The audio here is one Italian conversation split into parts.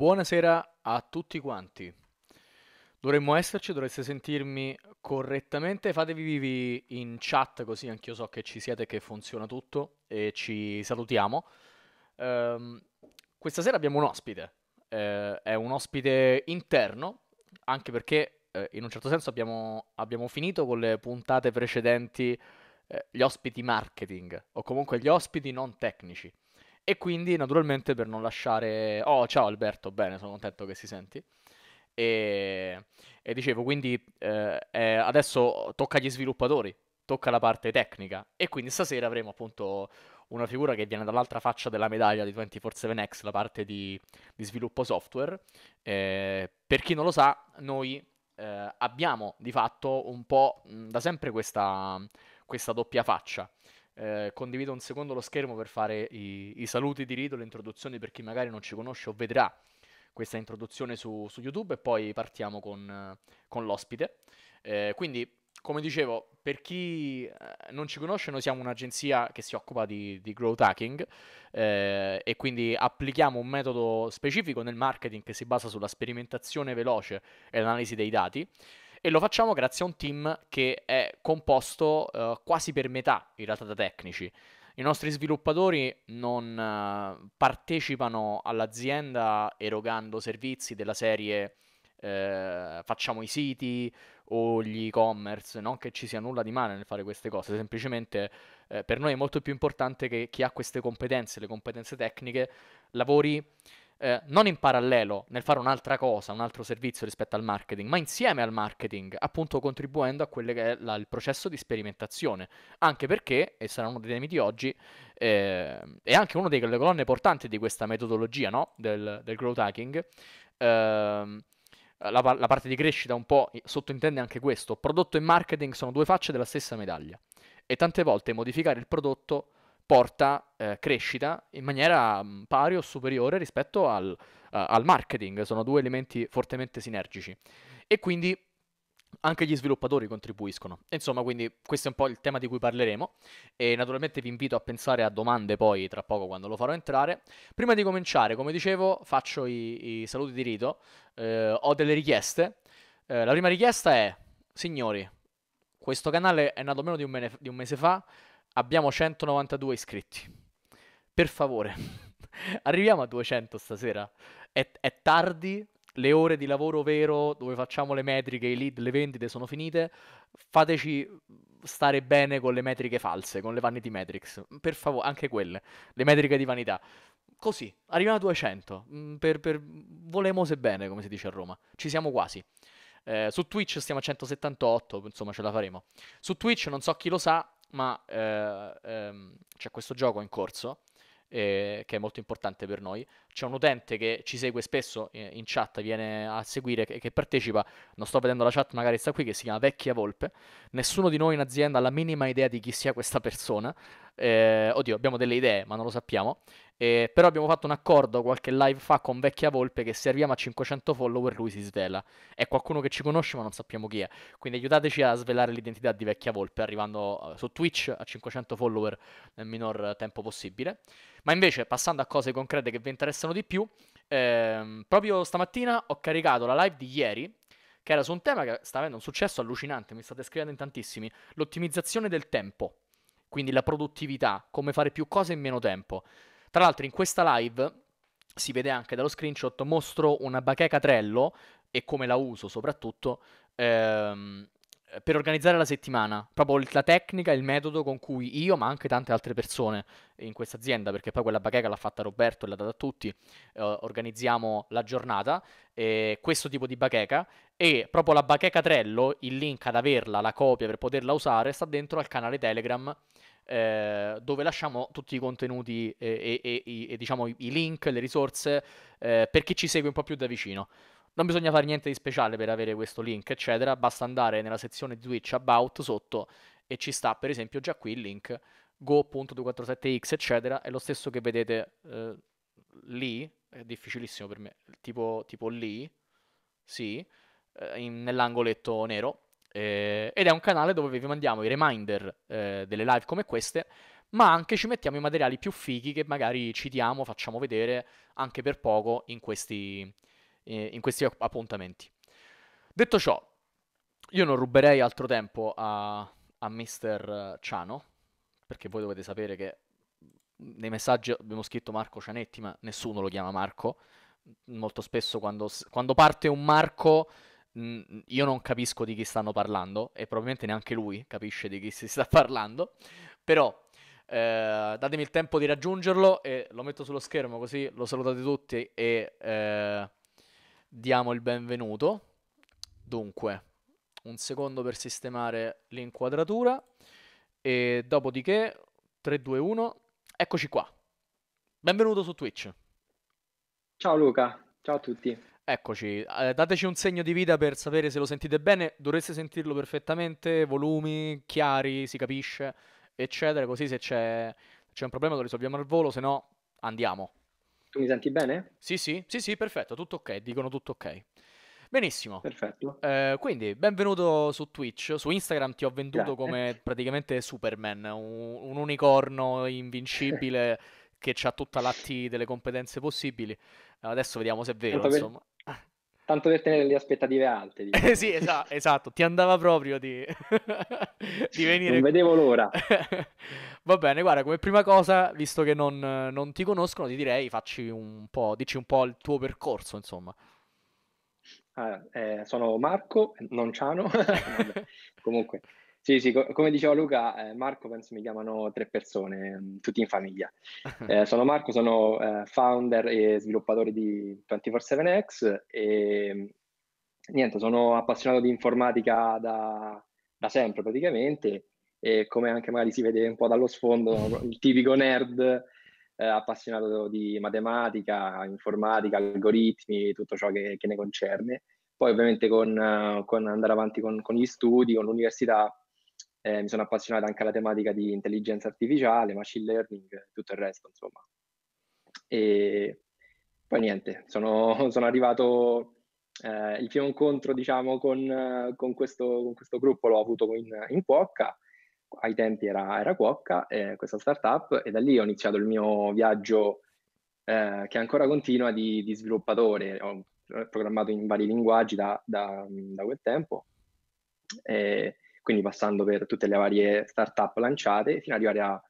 Buonasera a tutti quanti. Dovremmo esserci, dovreste sentirmi correttamente. Fatevi vivi in chat così anche io so che ci siete, che funziona tutto e ci salutiamo. Ehm, questa sera abbiamo un ospite. Ehm, è un ospite interno, anche perché eh, in un certo senso abbiamo, abbiamo, finito con le puntate precedenti eh, gli ospiti marketing o comunque gli ospiti non tecnici. E quindi, naturalmente, per non lasciare... Oh, ciao Alberto, bene, sono contento che si senti. E, e dicevo, quindi eh, eh, adesso tocca agli sviluppatori, tocca la parte tecnica. E quindi stasera avremo appunto una figura che viene dall'altra faccia della medaglia di 24-7X, la parte di, di sviluppo software. Eh, per chi non lo sa, noi eh, abbiamo di fatto un po' mh, da sempre questa, questa doppia faccia eh, condivido un secondo lo schermo per fare i, i, saluti di rito, le introduzioni per chi magari non ci conosce o vedrà questa introduzione su, su YouTube e poi partiamo con, con l'ospite. Eh, quindi, come dicevo, per chi eh, non ci conosce, noi siamo un'agenzia che si occupa di, di growth hacking eh, e quindi applichiamo un metodo specifico nel marketing che si basa sulla sperimentazione veloce e l'analisi dei dati e lo facciamo grazie a un team che è composto uh, quasi per metà in realtà da tecnici. I nostri sviluppatori non uh, partecipano all'azienda erogando servizi della serie eh, facciamo i siti o gli e-commerce, non che ci sia nulla di male nel fare queste cose, semplicemente eh, per noi è molto più importante che chi ha queste competenze, le competenze tecniche, lavori eh, non in parallelo nel fare un'altra cosa, un altro servizio rispetto al marketing, ma insieme al marketing, appunto contribuendo a quello che è la, il processo di sperimentazione. Anche perché, e sarà uno dei temi di oggi, eh, è anche una delle colonne portanti di questa metodologia no? del, del growth hacking. Eh, la, la, parte di crescita un po' sottintende anche questo. Prodotto e marketing sono due facce della stessa medaglia e tante volte modificare il prodotto porta eh, crescita in maniera mm, pari o superiore rispetto al, eh, al marketing. Sono due elementi fortemente sinergici. E quindi anche gli sviluppatori contribuiscono. Insomma, quindi questo è un po' il tema di cui parleremo e naturalmente vi invito a pensare a domande poi tra poco quando lo farò entrare. Prima di cominciare, come dicevo, faccio i, i saluti di rito, eh, ho delle richieste. Eh, la prima richiesta è, signori, questo canale è nato meno di un, mene, di un mese fa, Abbiamo 192 iscritti. Per favore, arriviamo a 200 stasera. È, è tardi, le ore di lavoro vero dove facciamo le metriche, i lead, le vendite sono finite. Fateci stare bene con le metriche false, con le vanity metrics. Per favore, anche quelle, le metriche di vanità. Così, arriviamo a 200. Mm, per, per... Volemose bene, come si dice a Roma. Ci siamo quasi. Eh, su Twitch stiamo a 178, insomma ce la faremo. Su Twitch non so chi lo sa, ma eh, ehm, c'è questo gioco in corso eh, che è molto importante per noi. C'è un utente che ci segue spesso eh, in chat, viene a seguire, che, che, partecipa. Non sto vedendo la chat, magari sta qui, che si chiama Vecchia Volpe. Nessuno di noi in azienda ha la minima idea di chi sia questa persona. Eh, oddio, abbiamo delle idee, ma non lo sappiamo. Eh, però abbiamo fatto un accordo qualche live fa con Vecchia Volpe che se arriviamo a 500 follower lui si svela. È qualcuno che ci conosce ma non sappiamo chi è. Quindi aiutateci a svelare l'identità di Vecchia Volpe arrivando eh, su Twitch a 500 follower nel minor tempo possibile. Ma invece, passando a cose concrete che vi interessano di più, ehm, proprio stamattina ho caricato la live di ieri che era su un tema che sta avendo un successo allucinante, mi state scrivendo in tantissimi, l'ottimizzazione del tempo quindi la produttività, come fare più cose in meno tempo. Tra l'altro in questa live, si vede anche dallo screenshot, mostro una bacheca Trello e come la uso soprattutto ehm, per organizzare la settimana, proprio la tecnica, il metodo con cui io, ma anche tante altre persone in questa azienda, perché poi quella bacheca l'ha fatta Roberto e l'ha data a tutti, eh, organizziamo la giornata, eh, questo tipo di bacheca e proprio la bacheca Trello, il link ad averla, la copia per poterla usare, sta dentro al canale Telegram eh, dove lasciamo tutti i contenuti e, e, e, e diciamo i, i, link, le risorse eh, per chi ci segue un po' più da vicino. Non bisogna fare niente di speciale per avere questo link, eccetera, basta andare nella sezione di Twitch About sotto e ci sta per esempio già qui il link go.247x, eccetera, è lo stesso che vedete eh, lì, è difficilissimo per me, tipo, tipo lì, sì, eh, in, nell'angoletto nero eh, ed è un canale dove vi mandiamo i reminder eh, delle live come queste, ma anche ci mettiamo i materiali più fighi che magari citiamo, facciamo vedere anche per poco in questi, eh, in questi appuntamenti. Detto ciò, io non ruberei altro tempo a, a Mr. Ciano, perché voi dovete sapere che nei messaggi abbiamo scritto Marco Cianetti, ma nessuno lo chiama Marco. Molto spesso quando, quando parte un Marco io non capisco di chi stanno parlando e probabilmente neanche lui capisce di chi si sta parlando, però eh, datemi il tempo di raggiungerlo e lo metto sullo schermo così lo salutate tutti e eh, diamo il benvenuto. Dunque, un secondo per sistemare l'inquadratura e dopodiché 3, 2, 1, eccoci qua. Benvenuto su Twitch. Ciao Luca, ciao a tutti. Eccoci, eh, dateci un segno di vita per sapere se lo sentite bene, dovreste sentirlo perfettamente, volumi chiari, si capisce, eccetera, così se c'è, c'è un problema lo risolviamo al volo, se no andiamo. Tu mi senti bene? Sì, sì, sì, sì, perfetto, tutto ok, dicono tutto ok. Benissimo. Perfetto. Eh, quindi, benvenuto su Twitch. Su Instagram ti ho venduto Grazie. come praticamente Superman, un, un unicorno invincibile che ha tutta la T delle competenze possibili. Adesso vediamo se è vero. Tanto, per, tanto per tenere le aspettative alte. Diciamo. sì, esatto, esatto, ti andava proprio di, di venire. Non vedevo l'ora. Va bene, guarda, come prima cosa, visto che non, non ti conoscono, ti direi facci un po', dici un po' il tuo percorso, insomma. Ah, eh, sono Marco, non Ciano. Comunque, sì, sì, co- come diceva Luca, eh, Marco penso mi chiamano tre persone, mh, mm, tutti in famiglia. Eh, sono Marco, sono eh, founder e sviluppatore di 24-7X e mm, niente, sono appassionato di informatica da, da, sempre praticamente e come anche magari si vede un po' dallo sfondo, il tipico nerd eh, appassionato di matematica, informatica, algoritmi, tutto ciò che, che ne concerne. Poi ovviamente con, eh, con andare avanti con, con gli studi, con l'università, eh, mi sono appassionato anche alla tematica di intelligenza artificiale, machine learning e tutto il resto, insomma. E poi niente, sono, sono arrivato, eh, il primo incontro diciamo con, con, questo, con questo, gruppo l'ho avuto in, in Cuocca, ai tempi era, era Cuocca, eh, questa startup, e da lì ho iniziato il mio viaggio eh, che ancora continua di, di, sviluppatore, ho programmato in vari linguaggi da, da, da quel tempo. E, quindi passando per tutte le varie startup lanciate, fino ad arrivare a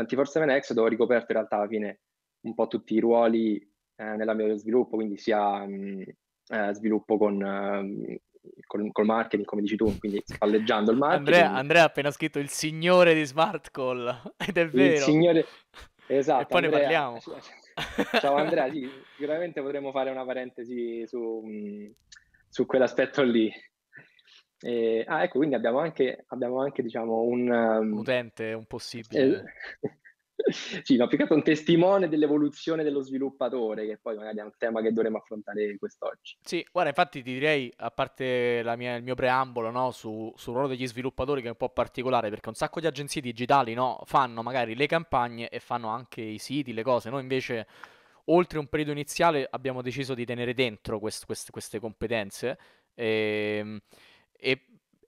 24-7X, dove ho ricoperto in realtà alla fine un po' tutti i ruoli eh, nell'ambito dello sviluppo, quindi sia mh, mm, eh, sviluppo con, eh, col, col, marketing, come dici tu, quindi spalleggiando il marketing. Andrea, Andrea, ha appena scritto il signore di Smart Call, ed è vero. Il signore... Esatto. E poi Andrea... ne parliamo. Ciao Andrea, sì, sicuramente potremmo fare una parentesi su, mm, su quell'aspetto lì. E, ah, ecco, quindi abbiamo anche, abbiamo anche diciamo, un... Um, Utente, un possibile. sì, ma no, più che altro un testimone dell'evoluzione dello sviluppatore, che poi magari è un tema che dovremmo affrontare quest'oggi. Sì, guarda, infatti ti direi, a parte mia, il mio preambolo no, su, sul ruolo degli sviluppatori, che è un po' particolare, perché un sacco di agenzie digitali no, fanno magari le campagne e fanno anche i siti, le cose. Noi invece, oltre un periodo iniziale, abbiamo deciso di tenere dentro quest, quest, queste competenze. E ehm, e,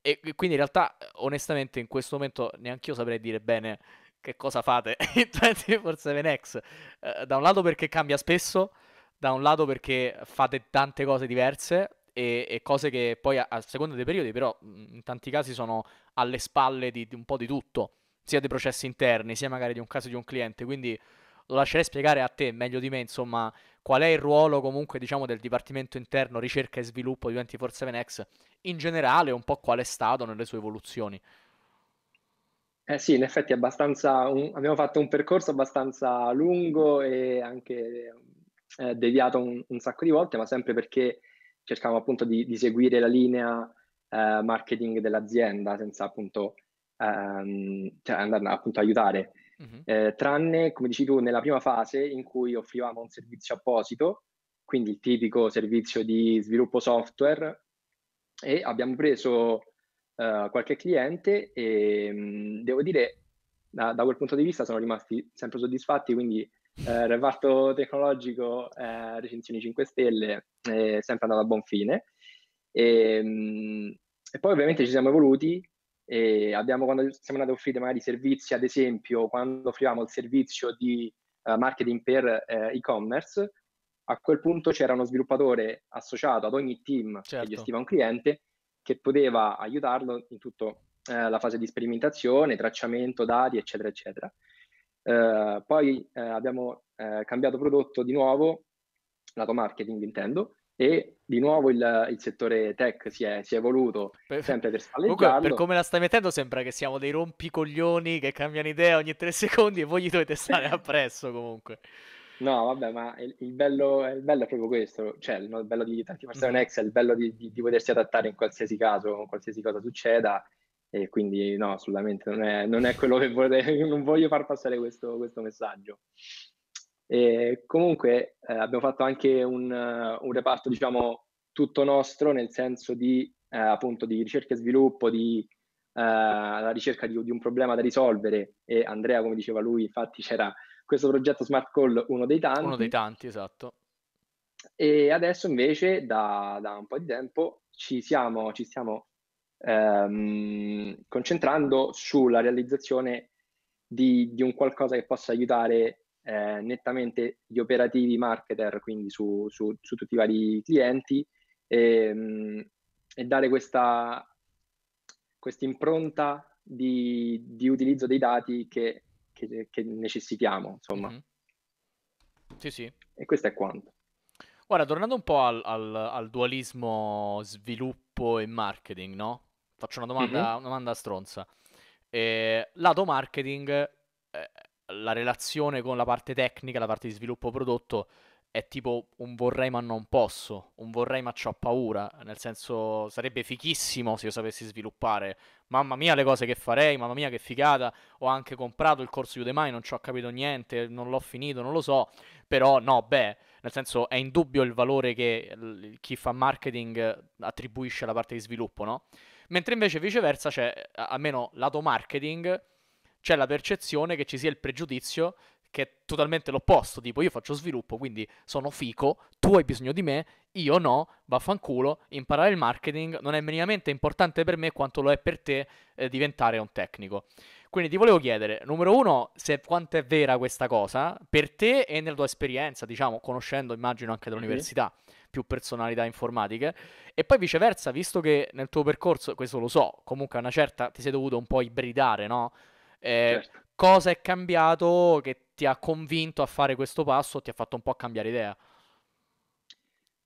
e quindi in realtà, onestamente, in questo momento neanche io saprei dire bene che cosa fate in 24-7X. Uh, eh, da un lato perché cambia spesso, da un lato perché fate tante cose diverse e, e cose che poi a, a, seconda dei periodi, però mm, in tanti casi sono alle spalle di, di un po' di tutto, sia dei processi interni, sia magari di un caso di un cliente. Quindi lo lascerei spiegare a te meglio di me, insomma, qual è il ruolo comunque, diciamo, del Dipartimento Interno Ricerca e Sviluppo di 24-7X in generale, un po' qual è stato nelle sue evoluzioni. Eh sì, in effetti un, abbiamo fatto un percorso abbastanza lungo e anche eh, deviato un, un, sacco di volte, ma sempre perché cercavamo appunto di, di seguire la linea eh, marketing dell'azienda senza appunto ehm, cioè andare appunto a aiutare uh-huh. eh, tranne, come dici tu, nella prima fase in cui offrivamo un servizio apposito, quindi il tipico servizio di sviluppo software, e abbiamo preso eh, qualche cliente e mh, mm, devo dire, da, da, quel punto di vista sono rimasti sempre soddisfatti, quindi eh, reparto tecnologico, eh, recensioni 5 stelle, è eh, sempre andato a buon fine. E, mh, mm, e poi ovviamente ci siamo evoluti e abbiamo, quando siamo andati a offrire magari servizi, ad esempio, quando offrivamo il servizio di uh, marketing per uh, e-commerce, a quel punto c'era uno sviluppatore associato ad ogni team certo. che gestiva un cliente che poteva aiutarlo in tutta uh, eh, la fase di sperimentazione, tracciamento, dati, eccetera, eccetera. poi abbiamo cambiato prodotto di nuovo, lato marketing intendo, e di nuovo il, il settore tech si è, si è evoluto per, sempre per spalleggiarlo. Comunque, per come la stai mettendo sembra che siamo dei rompicoglioni che cambiano idea ogni tre secondi e voi gli dovete stare appresso comunque. No, vabbè, ma il, il, bello, il, bello, è proprio questo, cioè il, il bello di tanti persone ex è il bello di, di, di, potersi adattare in qualsiasi caso, in qualsiasi cosa succeda, e quindi no, assolutamente non è, non è quello che vorrei, non voglio far passare questo, questo messaggio. E comunque eh, abbiamo fatto anche un, eh, un, reparto, diciamo, tutto nostro, nel senso di eh, appunto di ricerca e sviluppo, di eh, la ricerca di, di, un problema da risolvere. E Andrea, come diceva lui, infatti c'era questo progetto Smart Call, uno dei tanti. Uno dei tanti, esatto. E adesso invece da, da un po' di tempo ci siamo, ci stiamo ehm, concentrando sulla realizzazione di, di, un qualcosa che possa aiutare eh, nettamente gli operativi marketer, quindi su, su, su tutti i vari clienti, e, ehm, e dare questa impronta di, di, utilizzo dei dati che, che, che necessitiamo, insomma. Mm-hmm. Sì, sì. E questo è quanto. Ora, tornando un po' al, al, al dualismo sviluppo e marketing, no? Faccio una domanda, mm-hmm. una domanda stronza. Eh, lato marketing, la relazione con la parte tecnica, la parte di sviluppo prodotto è tipo un vorrei ma non posso, un vorrei ma ho paura, nel senso sarebbe fichissimo se io sapessi sviluppare, mamma mia le cose che farei, mamma mia che figata, ho anche comprato il corso di Udemy, non ci ho capito niente, non l'ho finito, non lo so, però no, beh, nel senso è indubbio il valore che l- chi fa marketing attribuisce alla parte di sviluppo, no? Mentre invece viceversa c'è, almeno lato marketing, c'è la percezione che ci sia il pregiudizio che è totalmente l'opposto, tipo io faccio sviluppo, quindi sono fico, tu hai bisogno di me, io no, vaffanculo, imparare il marketing non è minimamente importante per me quanto lo è per te eh, diventare un tecnico. Quindi ti volevo chiedere, numero uno, se quanto è vera questa cosa per te e nella tua esperienza, diciamo, conoscendo immagino anche dall'università più personalità informatiche, e poi viceversa, visto che nel tuo percorso, questo lo so, comunque a una certa ti sei dovuto un po' ibridare, no? Eh, certo. Cosa è cambiato che ti ha convinto a fare questo passo? Ti ha fatto un po' cambiare idea?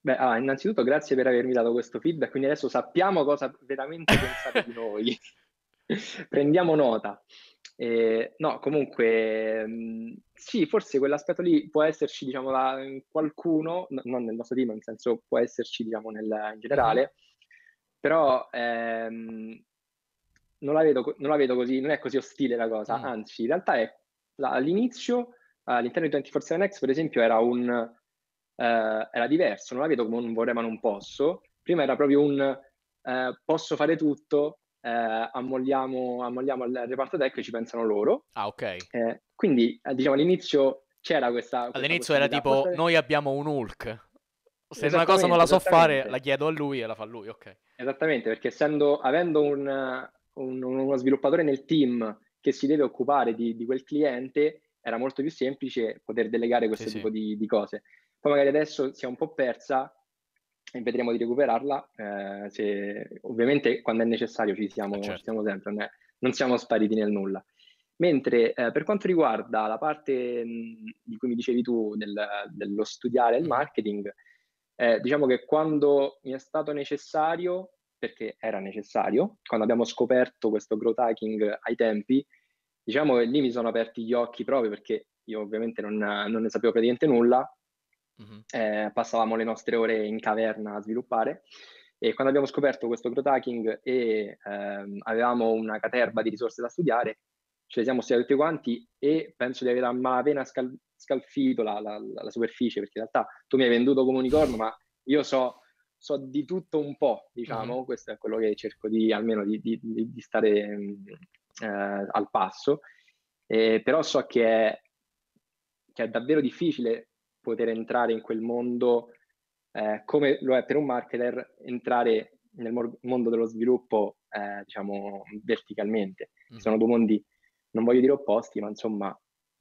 Beh, allora, ah, innanzitutto grazie per avermi dato questo feedback, quindi adesso sappiamo cosa veramente pensate di noi. Prendiamo nota. Eh, no, comunque mm, sì, forse quell'aspetto lì può esserci, diciamo, da qualcuno, no, non nel nostro team, nel senso può esserci, diciamo, nel, in generale, mm-hmm. però ehm, non la, vedo, non la vedo così, non è così ostile la cosa, mm. anzi, in realtà è, all'inizio, all'interno di 24-7X, per esempio, era, un, eh, era diverso, non la vedo come un vorrei ma non posso, prima era proprio un eh, posso fare tutto, eh, ammolliamo, ammolliamo il reparto tech e ci pensano loro. Ah, ok. Eh, quindi, eh, diciamo, all'inizio c'era questa... questa all'inizio era tipo, posso... noi abbiamo un Hulk, se una cosa non la so fare, la chiedo a lui e la fa lui, ok. Esattamente, perché essendo, avendo un, un, uno sviluppatore nel team che si deve occupare di, di, quel cliente, era molto più semplice poter delegare questo sì, tipo sì. Di, di, cose. Poi magari adesso si è un po' persa e vedremo di recuperarla. Eh, se, ovviamente quando è necessario ci siamo, eh, certo. ci siamo sempre, non, non, siamo spariti nel nulla. Mentre eh, per quanto riguarda la parte mh, mm, di cui mi dicevi tu del, dello studiare il mm. marketing, eh, diciamo che quando mi è stato necessario perché era necessario. Quando abbiamo scoperto questo growth hacking ai tempi, diciamo che lì mi sono aperti gli occhi proprio perché io ovviamente non, non ne sapevo praticamente nulla, mm-hmm. eh, passavamo le nostre ore in caverna a sviluppare e quando abbiamo scoperto questo growth hacking e ehm, avevamo una caterba di risorse da studiare, ce le siamo studiate tutti quanti e penso di aver a malapena scal- scalfito la, la, la, superficie perché in realtà tu mi hai venduto come unicorno ma io so so di tutto un po', diciamo, mm. questo è quello che cerco di almeno di, di, di stare mm, eh, al passo, eh, però so che è, che è, davvero difficile poter entrare in quel mondo eh, come lo è per un marketer entrare nel mor- mondo dello sviluppo, eh, diciamo, verticalmente. Mm. Sono due mondi, non voglio dire opposti, ma insomma,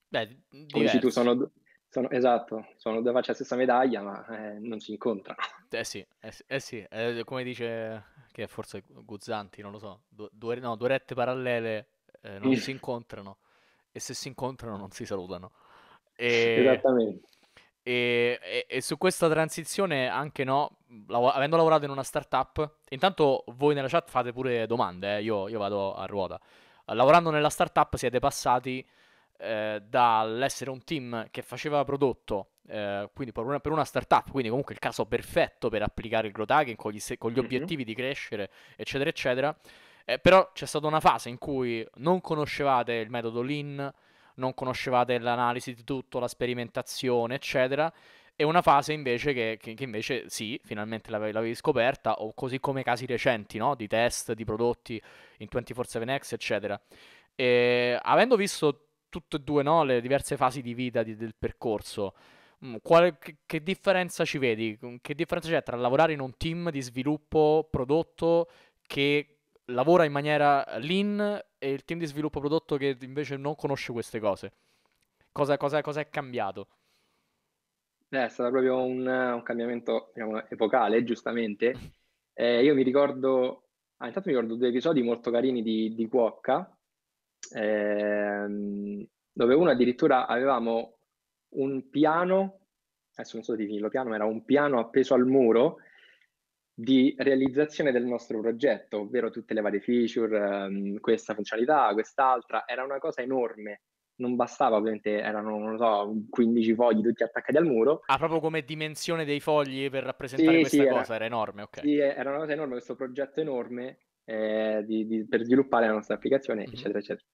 Beh, come tu, sono, sono, esatto, sono due facce cioè, della stessa medaglia, ma eh, non si incontrano. Eh sì, eh, eh sì eh, come dice che forse Guzzanti, non lo so, due, no, due rette parallele eh, non si incontrano e se si incontrano non si salutano. E, Esattamente. E, e, e, su questa transizione anche no, lav- avendo lavorato in una startup, intanto voi nella chat fate pure domande, eh, io, io vado a ruota. Lavorando nella startup siete passati eh, dall'essere un team che faceva prodotto, eh, quindi per una, per una, startup, quindi comunque il caso perfetto per applicare il growth hacking con gli, con gli mhm. obiettivi di crescere, eccetera, eccetera. Eh, però c'è stata una fase in cui non conoscevate il metodo lean, non conoscevate l'analisi di tutto, la sperimentazione, eccetera. E una fase invece che, che, che invece sì, finalmente l'avevi, l'avevi, scoperta, o così come casi recenti, no? Di test, di prodotti in 24-7X, eccetera. E, avendo visto tutte e due no, le diverse fasi di vita di, del percorso. Mm, quale, che, che, differenza ci vedi? Mm, che differenza c'è tra lavorare in un team di sviluppo prodotto che lavora in maniera lean e il team di sviluppo prodotto che invece non conosce queste cose? Cosa, cosa, cosa è cambiato? Eh, è stato proprio un, un cambiamento diciamo, epocale, giustamente. Eh, io mi ricordo, ah, intanto mi ricordo due episodi molto carini di, di Cuocca, ehm, dove uno addirittura avevamo un piano, adesso non so definirlo piano, era un piano appeso al muro di realizzazione del nostro progetto, ovvero tutte le varie feature, ehm, questa funzionalità, quest'altra, era una cosa enorme. Non bastava, ovviamente erano, non so, 15 fogli tutti attaccati al muro. Ah, proprio come dimensione dei fogli per rappresentare sì, questa sì, cosa, era, era enorme, ok. Sì, era una cosa enorme, questo progetto enorme eh, di, di, per sviluppare la nostra applicazione, mm-hmm. eccetera, eccetera.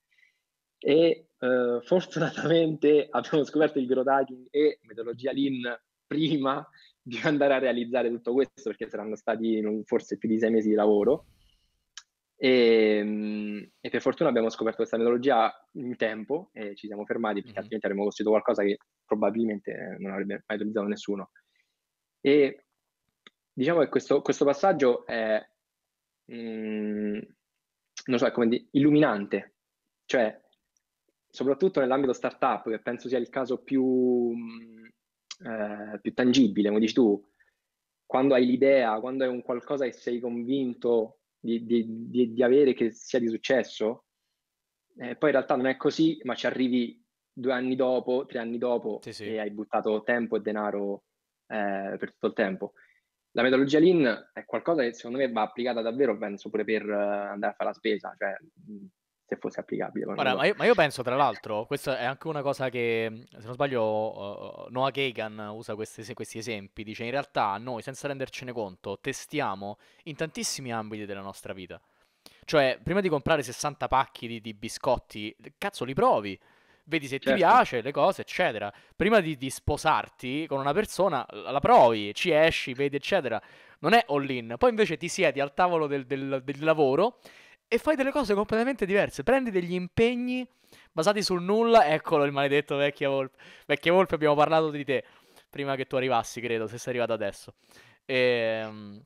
E eh, fortunatamente abbiamo scoperto il growth hacking e metodologia lean prima di andare a realizzare tutto questo, perché saranno stati forse più di sei mesi di lavoro. E, mm, e, per fortuna abbiamo scoperto questa metodologia in tempo e ci siamo fermati perché mhm. altrimenti avremmo costruito qualcosa che probabilmente non avrebbe mai utilizzato nessuno. E diciamo che questo, questo passaggio è mh, mm, non so come dire, illuminante, cioè soprattutto nell'ambito startup, che penso sia il caso più, mm, eh, più tangibile, come dici tu, quando hai l'idea, quando è un qualcosa che sei convinto di, di, di, di avere che sia di successo, eh, poi in realtà non è così, ma ci arrivi due anni dopo, tre anni dopo sì, sì. e hai buttato tempo e denaro eh, per tutto il tempo la metodologia lean è qualcosa che secondo me va applicata davvero, penso, pure per eh, andare a fare la spesa, cioè se fosse applicabile. Ora, ma, io, ma, io, penso, tra l'altro, questa è anche una cosa che, se non sbaglio, uh, Noah Kagan usa questi, questi esempi, dice in realtà noi, senza rendercene conto, testiamo in tantissimi ambiti della nostra vita. Cioè, prima di comprare 60 pacchi di, di biscotti, cazzo, li provi vedi se certo. ti piace, le cose, eccetera. Prima di, di, sposarti con una persona, la provi, ci esci, vedi, eccetera. Non è all-in. Poi invece ti siedi al tavolo del, del, del lavoro e fai delle cose completamente diverse. Prendi degli impegni basati sul nulla. Eccolo il maledetto vecchia Volpe. Vecchia Volpe, abbiamo parlato di te prima che tu arrivassi, credo, se sei arrivato adesso. E... Ehm,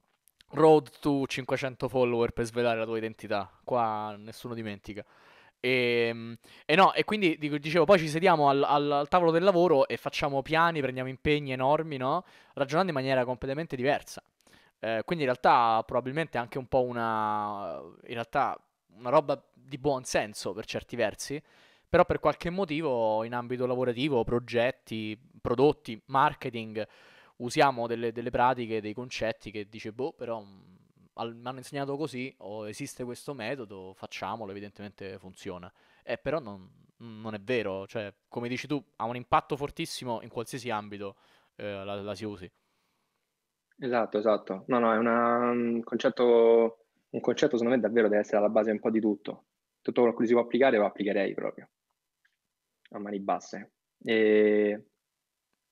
Road to 500 follower per svelare la tua identità. Qua nessuno dimentica. E, ehm, e, no, e quindi dicevo, poi ci sediamo al, al, al, tavolo del lavoro e facciamo piani, prendiamo impegni enormi, no? Ragionando in maniera completamente diversa. Eh, quindi in realtà probabilmente anche un po' una, in realtà una roba di buon senso per certi versi, però per qualche motivo in ambito lavorativo, progetti, prodotti, marketing, usiamo delle, delle pratiche, dei concetti che dice, boh, però mm, mi hanno insegnato così, o esiste questo metodo, facciamolo, evidentemente funziona. Eh, però non, non è vero, cioè, come dici tu, ha un impatto fortissimo in qualsiasi ambito eh, la, la si usi. Esatto, esatto. No, no, è una, un concetto, un concetto secondo me davvero deve essere alla base un po' di tutto. Tutto quello che si può applicare lo applicherei proprio a mani basse. E...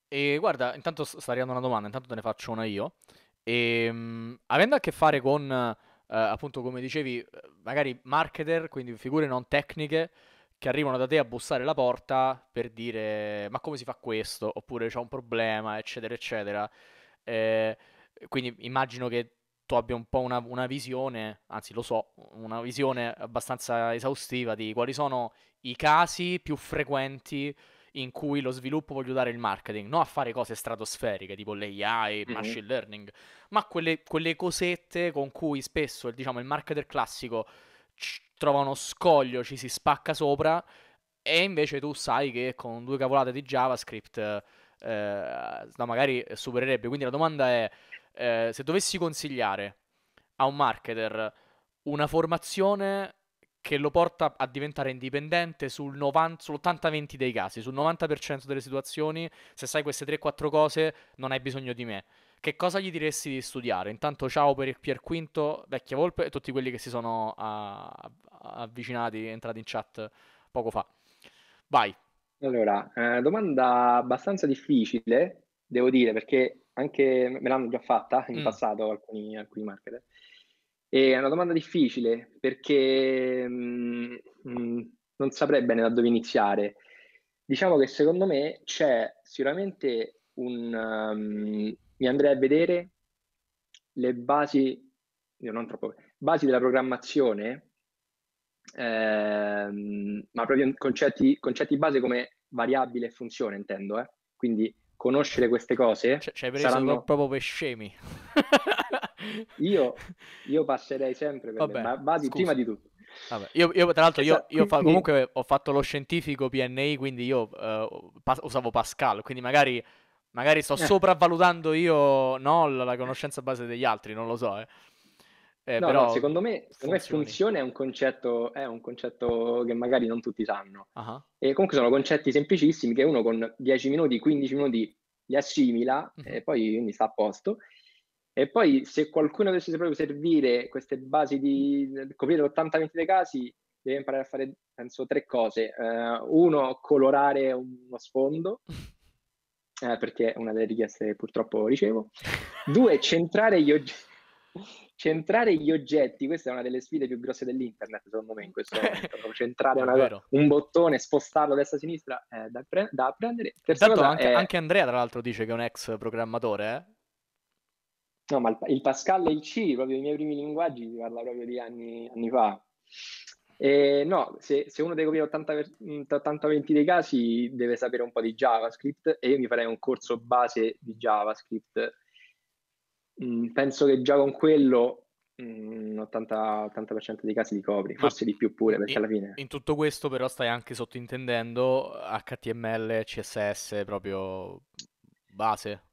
e guarda, intanto sta arrivando una domanda, intanto te ne faccio una io. E, ehm, mh, avendo a che fare con, eh, appunto, come dicevi, eh, magari marketer, quindi figure non tecniche, che arrivano da te a bussare la porta per dire ma come si fa questo, oppure c'è un problema, eccetera, eccetera. Eh, quindi immagino che tu abbia un po' una, una, visione, anzi lo so, una visione abbastanza esaustiva di quali sono i casi più frequenti in cui lo sviluppo vuole aiutare il marketing, non a fare cose stratosferiche tipo l'AI, il mm-hmm. machine learning, ma quelle, quelle, cosette con cui spesso diciamo, il marketer classico c- trova uno scoglio, ci si spacca sopra e invece tu sai che con due cavolate di JavaScript eh, no, magari supererebbe. Quindi la domanda è eh, se dovessi consigliare a un marketer una formazione che lo porta a diventare indipendente sul 90, sull'80-20 dei casi, sul 90% delle situazioni, se sai queste 3-4 cose non hai bisogno di me. Che cosa gli diresti di studiare? Intanto ciao per Pier Quinto, Vecchia Volpe e tutti quelli che si sono uh, avvicinati, entrati in chat poco fa. Vai. Allora, eh, domanda abbastanza difficile, devo dire, perché anche me l'hanno già fatta in mm. passato alcuni, alcuni marketer è una domanda difficile perché mh, mm, mh, mm, non saprei bene da dove iniziare. Diciamo che secondo me c'è sicuramente un... Um, mi andrei a vedere le basi, io non troppo, basi della programmazione, ehm, ma proprio concetti, concetti base come variabile e funzione intendo, eh? quindi conoscere queste cose. Cioè, ci hai preso saranno... proprio per scemi io, io, passerei sempre per Vabbè, le basi scusa. prima di tutto. Vabbè, io, io, tra l'altro, io, esatto, io fa, comunque ho fatto lo scientifico PNI, quindi io uh, pas- usavo Pascal, quindi magari, magari sto eh. sopravvalutando io no, la conoscenza base degli altri, non lo so. Eh. Eh, no, però no, secondo me, come funzione è un, concetto, è un, concetto, che magari non tutti sanno. Uh-huh. E comunque sono concetti semplicissimi che uno con 10 minuti, 15 minuti li assimila uh-huh. e poi quindi sta a posto. E poi se qualcuno dovesse proprio servire queste basi di coprire l'80-20 dei casi, deve imparare a fare, penso, tre cose. Uh, uno, colorare uno sfondo, uh, perché è una delle richieste che purtroppo ricevo. Due, centrare gli, oggetti. centrare gli oggetti, questa è una delle sfide più grosse dell'internet, secondo me, in questo momento. centrare una, un bottone, spostarlo destra a sinistra è eh, da, pre- da prendere. Terza Intanto anche, è... anche, Andrea, tra l'altro, dice che è un ex programmatore, eh? No, ma il, il, Pascal e il C, proprio i miei primi linguaggi, si parla proprio di anni, anni fa. E no, se, se, uno deve coprire 80-20 dei casi deve sapere un po' di JavaScript e io mi farei un corso base di JavaScript. Mm, penso che già con quello mm, 80, 80% dei casi li copri, forse Ma di più pure perché in, alla fine... In tutto questo però stai anche sottintendendo HTML, CSS proprio base?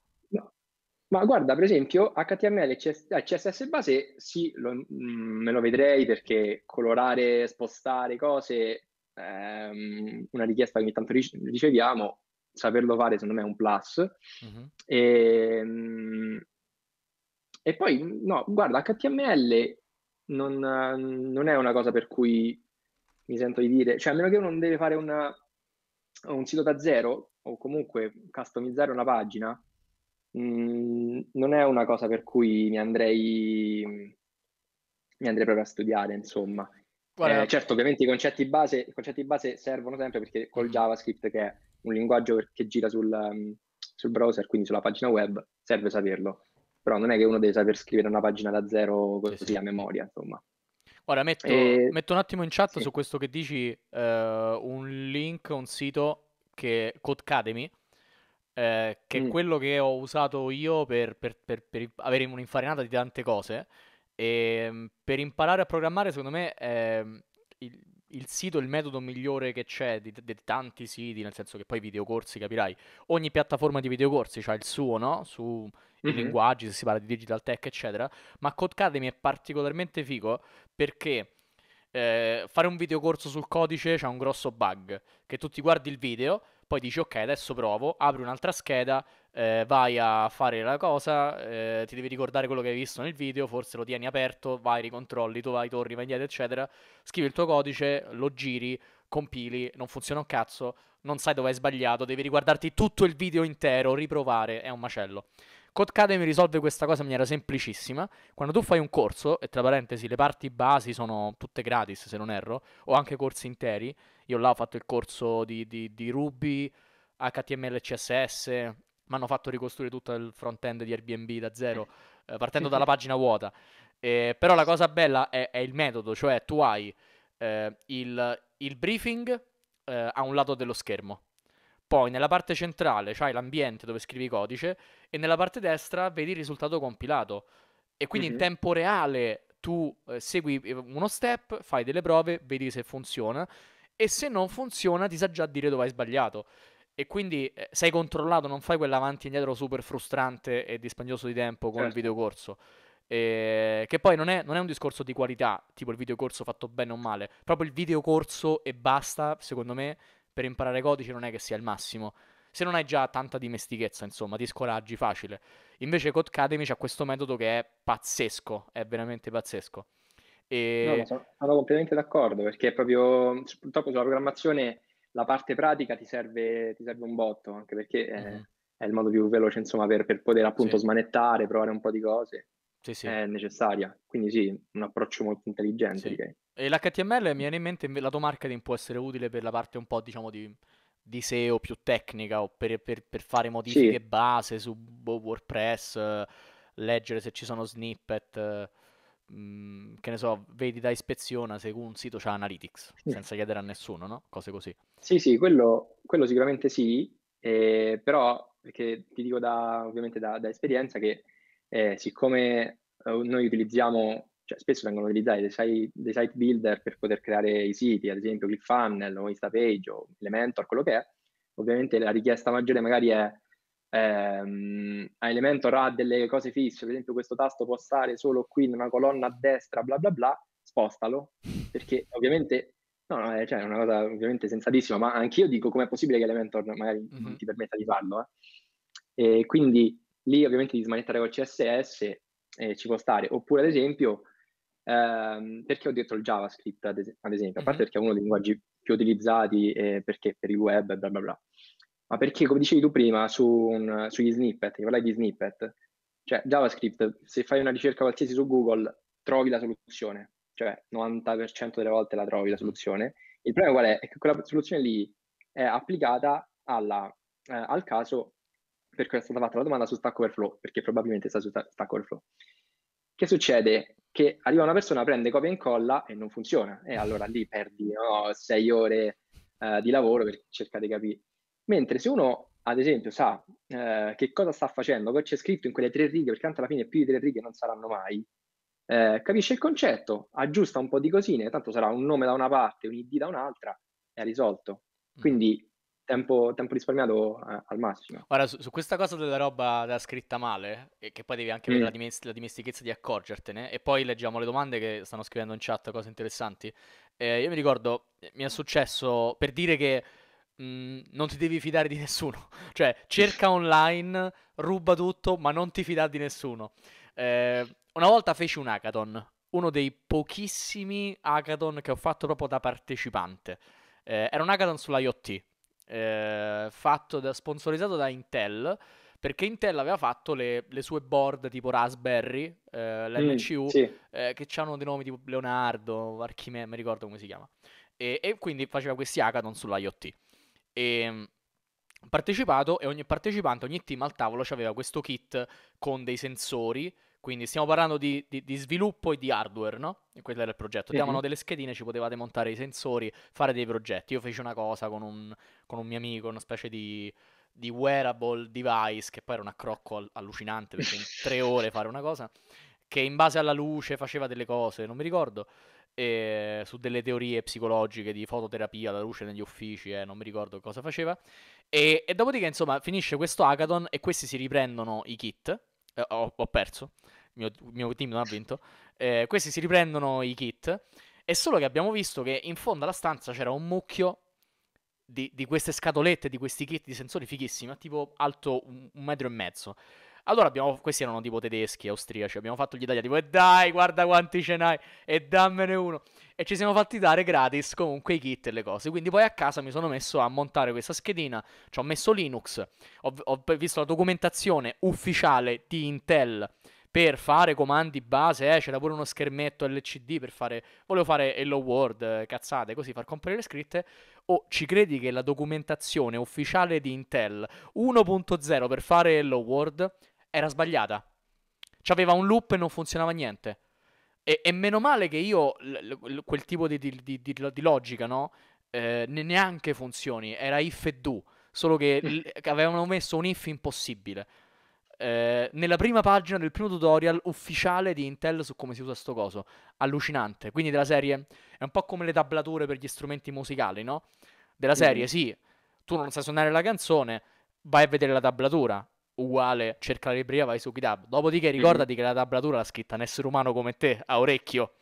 Ma guarda, per esempio, HTML e CSS eh, base, sì, lo- mm, me lo vedrei perché colorare, spostare cose, è ehm, una richiesta che ogni tanto riceviamo, saperlo fare secondo me è un plus. Mhm. E, ehm, e poi, no, guarda, HTML non, non è una cosa per cui mi sento di dire, cioè a meno che uno non deve fare una- un sito da zero o comunque customizzare una pagina, Mm, non è una cosa per cui mi andrei, mi andrei proprio a studiare, insomma. eh, certo, ovviamente i concetti, base, i concetti base servono sempre perché col mm. JavaScript, che è un linguaggio che gira sul, mm, sul browser, quindi sulla pagina web, serve saperlo. Però non è che uno deve saper scrivere una pagina da zero così sì. a memoria, insomma. Ora metto, e... metto, un attimo in chat sì. su questo che dici eh, un link, un sito che Codecademy, eh, che mm. è quello che ho usato io per, per, per, per avere un'infarinata di tante cose. E ehm, per imparare a programmare, secondo me, è ehm, il, il sito il metodo migliore che c'è di, di, tanti siti, nel senso che poi videocorsi, capirai, ogni piattaforma di videocorsi ha il suo, no? Sui mm-hmm. linguaggi, se si parla di digital tech, eccetera. Ma Codecademy è particolarmente figo perché eh, fare un video corso sul codice c'è un grosso bug, che tu ti guardi il video, poi dici ok adesso provo, apri un'altra scheda, eh, vai a fare la cosa, eh, ti devi ricordare quello che hai visto nel video, forse lo tieni aperto, vai, ricontrolli, tu vai, torni, vai indietro, eccetera, scrivi il tuo codice, lo giri, compili, non funziona un cazzo, non sai dove hai sbagliato, devi riguardarti tutto il video intero, riprovare, è un macello. Codecademy risolve questa cosa in maniera semplicissima. Quando tu fai un corso, e tra parentesi le parti basi sono tutte gratis se non erro, o anche corsi interi, io là ho fatto il corso di, di, di Ruby, HTML e CSS, mi hanno fatto ricostruire tutto il front-end di Airbnb da zero, eh, partendo dalla pagina vuota. Eh, però la cosa bella è, è, il metodo, cioè tu hai eh, il, il briefing eh, a un lato dello schermo poi nella parte centrale c'hai l'ambiente dove scrivi codice e nella parte destra vedi il risultato compilato. E quindi mm-hmm. in tempo reale tu eh, segui eh, uno step, fai delle prove, vedi se funziona e se non funziona ti sa già dire dove hai sbagliato. E quindi eh, sei controllato, non fai quell'avanti e indietro super frustrante e dispendioso di tempo con certo. il videocorso. Eh, che poi non è, non è, un discorso di qualità, tipo il videocorso fatto bene o male, proprio il videocorso e basta, secondo me, per imparare codice non è che sia il massimo. Se non hai già tanta dimestichezza, insomma, ti scoraggi facile. Invece Codecademy c'ha questo metodo che è pazzesco, è veramente pazzesco. E... No, sono, sono completamente d'accordo perché proprio purtroppo sulla programmazione la parte pratica ti serve, ti serve un botto, anche perché mm è, il modo più veloce insomma, per, per, poter appunto sì. smanettare, provare un po' di cose. Sì, sì. È necessaria, quindi sì, un approccio molto intelligente. Sì. E l'HTML mi viene in mente l'automarketing può essere utile per la parte un po', diciamo, di, di SEO più tecnica o per, per, per fare modifiche sì. base su WordPress, leggere se ci sono snippet, mm, che ne so, vedi da ispeziona se un sito ha Analytics, sì. senza chiedere a nessuno, no? Cose così. Sì, sì, quello, quello sicuramente sì, eh, però perché ti dico da, ovviamente da, da esperienza che eh, siccome eh, noi utilizziamo cioè, spesso vengono utilizzati dei site, dei site, builder per poter creare i siti, ad esempio ClickFunnel o InstaPage o Elementor, quello che è. Ovviamente la richiesta maggiore magari è ehm, ah, Elementor ha delle cose fisse, per esempio questo tasto può stare solo qui in una colonna a destra, bla bla bla, spostalo, perché ovviamente, no, no, è, eh, cioè, è una cosa ovviamente sensatissima, ma anch'io dico com'è possibile che Elementor magari mm-hmm. non ti permetta di farlo. Eh? E quindi lì ovviamente di smanettare col CSS eh, ci può stare, oppure ad esempio Ehm, perché ho detto il JavaScript, ad, es- ad esempio, a parte mhm. perché è uno dei linguaggi più utilizzati eh, perché per il web, bla bla bla, ma perché, come dicevi tu prima, su un, sugli snippet, parlai di snippet, cioè JavaScript, se fai una ricerca qualsiasi su Google, trovi la soluzione, cioè 90% delle volte la trovi la mhm. soluzione. Il problema qual è? È che quella soluzione lì è applicata alla, eh, al caso per cui è stata fatta la domanda su Stack Overflow, perché probabilmente sta su Stack Overflow. Che succede? che arriva una persona, prende copia e incolla e non funziona. E allora lì perdi no, sei ore eh, di lavoro per cercare di capire. Mentre se uno, ad esempio, sa eh, che cosa sta facendo, cosa c'è scritto in quelle tre righe, perché tanto alla fine più di tre righe non saranno mai, eh, capisce il concetto, aggiusta un po' di cosine, tanto sarà un nome da una parte, un ID da un'altra, e ha risolto. Mm. Quindi tempo, tempo risparmiato eh, al massimo. Ora, su, su, questa cosa della roba da scritta male, e che poi devi anche mm. avere la, dimest- la, dimestichezza di accorgertene, e poi leggiamo le domande che stanno scrivendo in chat, cose interessanti. Eh, io mi ricordo, eh, mi è successo per dire che mh, mm, non ti devi fidare di nessuno, cioè cerca online, ruba tutto, ma non ti fidare di nessuno. Eh, una volta feci un hackathon, uno dei pochissimi hackathon che ho fatto proprio da partecipante. Eh, era un hackathon sull'IoT, eh, da, sponsorizzato da Intel perché Intel aveva fatto le, le sue board tipo Raspberry, eh, l'NCU, mm, sì. eh, che hanno dei nomi tipo Leonardo, Archimede, mi ricordo come si chiama, e, e quindi faceva questi hackathon sull'IoT. E, ehm, partecipato e ogni partecipante, ogni team al tavolo aveva questo kit con dei sensori quindi stiamo parlando di, di, di, sviluppo e di hardware, no? E quello era il progetto. Sì. Davano delle schedine, ci potevate montare i sensori, fare dei progetti. Io feci una cosa con un, con un mio amico, una specie di, di, wearable device, che poi era un accrocco all- allucinante, perché in tre ore fare una cosa, che in base alla luce faceva delle cose, non mi ricordo, e, su delle teorie psicologiche di fototerapia, la luce negli uffici, eh, non mi ricordo cosa faceva. E, e dopodiché, insomma, finisce questo hackathon e questi si riprendono i kit. Eh, ho, ho perso mio, mio team non ha vinto, eh, questi si riprendono i kit. È solo che abbiamo visto che in fondo alla stanza c'era un mucchio di, di queste scatolette, di questi kit di sensori fighissimi, tipo alto un, un metro e mezzo. Allora abbiamo, questi erano tipo tedeschi, austriaci, abbiamo fatto gli italiani, tipo, e eh, dai, guarda quanti ce n'hai, e dammene uno. E ci siamo fatti dare gratis comunque i kit e le cose. Quindi poi a casa mi sono messo a montare questa schedina, ci ho messo Linux, ho, ho visto la documentazione ufficiale di Intel per fare comandi base, eh, c'era pure uno schermetto LCD per fare, volevo fare Hello World, eh, cazzate, così far comparire le scritte, o oh, ci credi che la documentazione ufficiale di Intel 1.0 per fare Hello World era sbagliata? C'aveva un loop e non funzionava niente. E, e meno male che io l- l- quel tipo di, di, di, di logica, no? Eh, neanche funzioni, era if e do, solo che, l- avevano messo un if impossibile. Eh, nella prima pagina del primo tutorial ufficiale di Intel su come si usa sto coso. Allucinante. Quindi della serie è un po' come le tablature per gli strumenti musicali, no? Della serie, mm sì. Tu non sai suonare la canzone, vai a vedere la tablatura. Uguale, cerca la libreria, vai su GitHub. Dopodiché mhm. ricordati mm che la tablatura l'ha scritta un essere umano come te, a orecchio.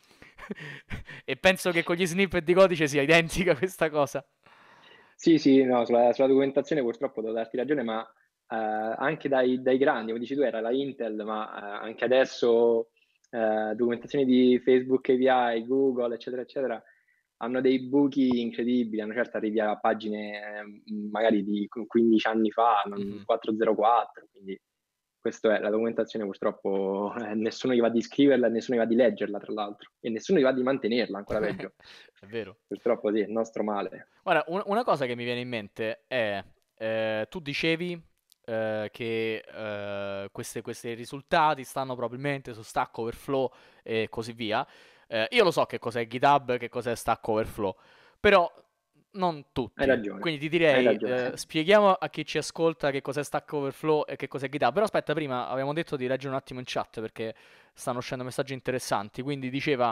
e penso che con gli snippet di codice sia identica questa cosa. Sì, sì, no, sulla, sulla documentazione purtroppo devo darti ragione, ma eh, anche dai, dai, grandi, come dici tu, era la Intel, ma eh, anche adesso eh, documentazioni di Facebook API, Google, eccetera, eccetera, hanno dei buchi incredibili, hanno certo arrivi a pagine ehm, magari di 15 anni fa, mm. Mm-hmm. 404, quindi questa è la documentazione purtroppo eh, nessuno gli va di scriverla, nessuno gli va di leggerla tra l'altro e nessuno gli va di mantenerla, ancora peggio. è vero. Purtroppo sì, è il nostro male. Guarda, un- una cosa che mi viene in mente è, eh, tu dicevi eh, che eh, questi risultati stanno probabilmente su Stack Overflow e così via. Eh, io lo so che cos'è GitHub, che cos'è Stack Overflow, però non tutti. Hai ragione. Quindi ti direi, eh, spieghiamo a chi ci ascolta che cos'è Stack Overflow e che cos'è GitHub. Però aspetta, prima avevamo detto di leggere un attimo in chat perché stanno uscendo messaggi interessanti. Quindi diceva,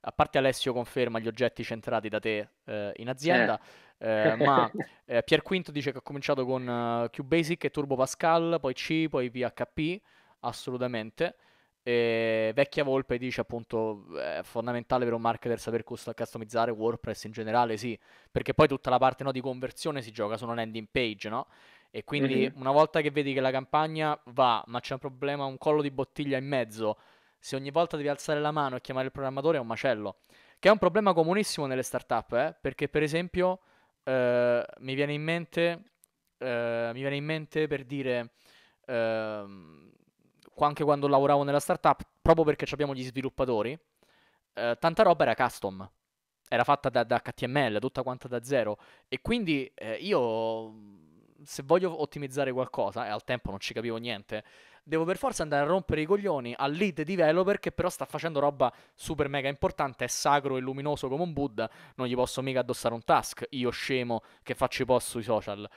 a parte Alessio conferma gli oggetti centrati da te eh, in azienda, eh. Eh, ma eh, Pier Quinto dice che ha cominciato con uh, eh, QBasic e Turbo Pascal, poi C, poi PHP, assolutamente. E Vecchia Volpe dice appunto è eh, fondamentale per un marketer saper customizzare WordPress in generale, sì, perché poi tutta la parte no, di conversione si gioca su una landing page, no? E quindi mm-hmm. una volta che vedi che la campagna va, ma c'è un problema, un collo di bottiglia in mezzo, se ogni volta devi alzare la mano e chiamare il programmatore è un macello, che è un problema comunissimo nelle startup, eh? perché per esempio eh, mi viene in mente, uh, mi viene in mente per dire uh, anche quando lavoravo nella startup, proprio perché abbiamo gli sviluppatori, eh, tanta roba era custom. Era fatta da, da, HTML, tutta quanta da zero. E quindi io, se voglio ottimizzare qualcosa, e al tempo non ci capivo niente, devo per forza andare a rompere i coglioni al lead developer che però sta facendo roba super mega importante, è sacro e luminoso come un Buddha, non gli posso mica addossare un task, io scemo che faccio i post sui social.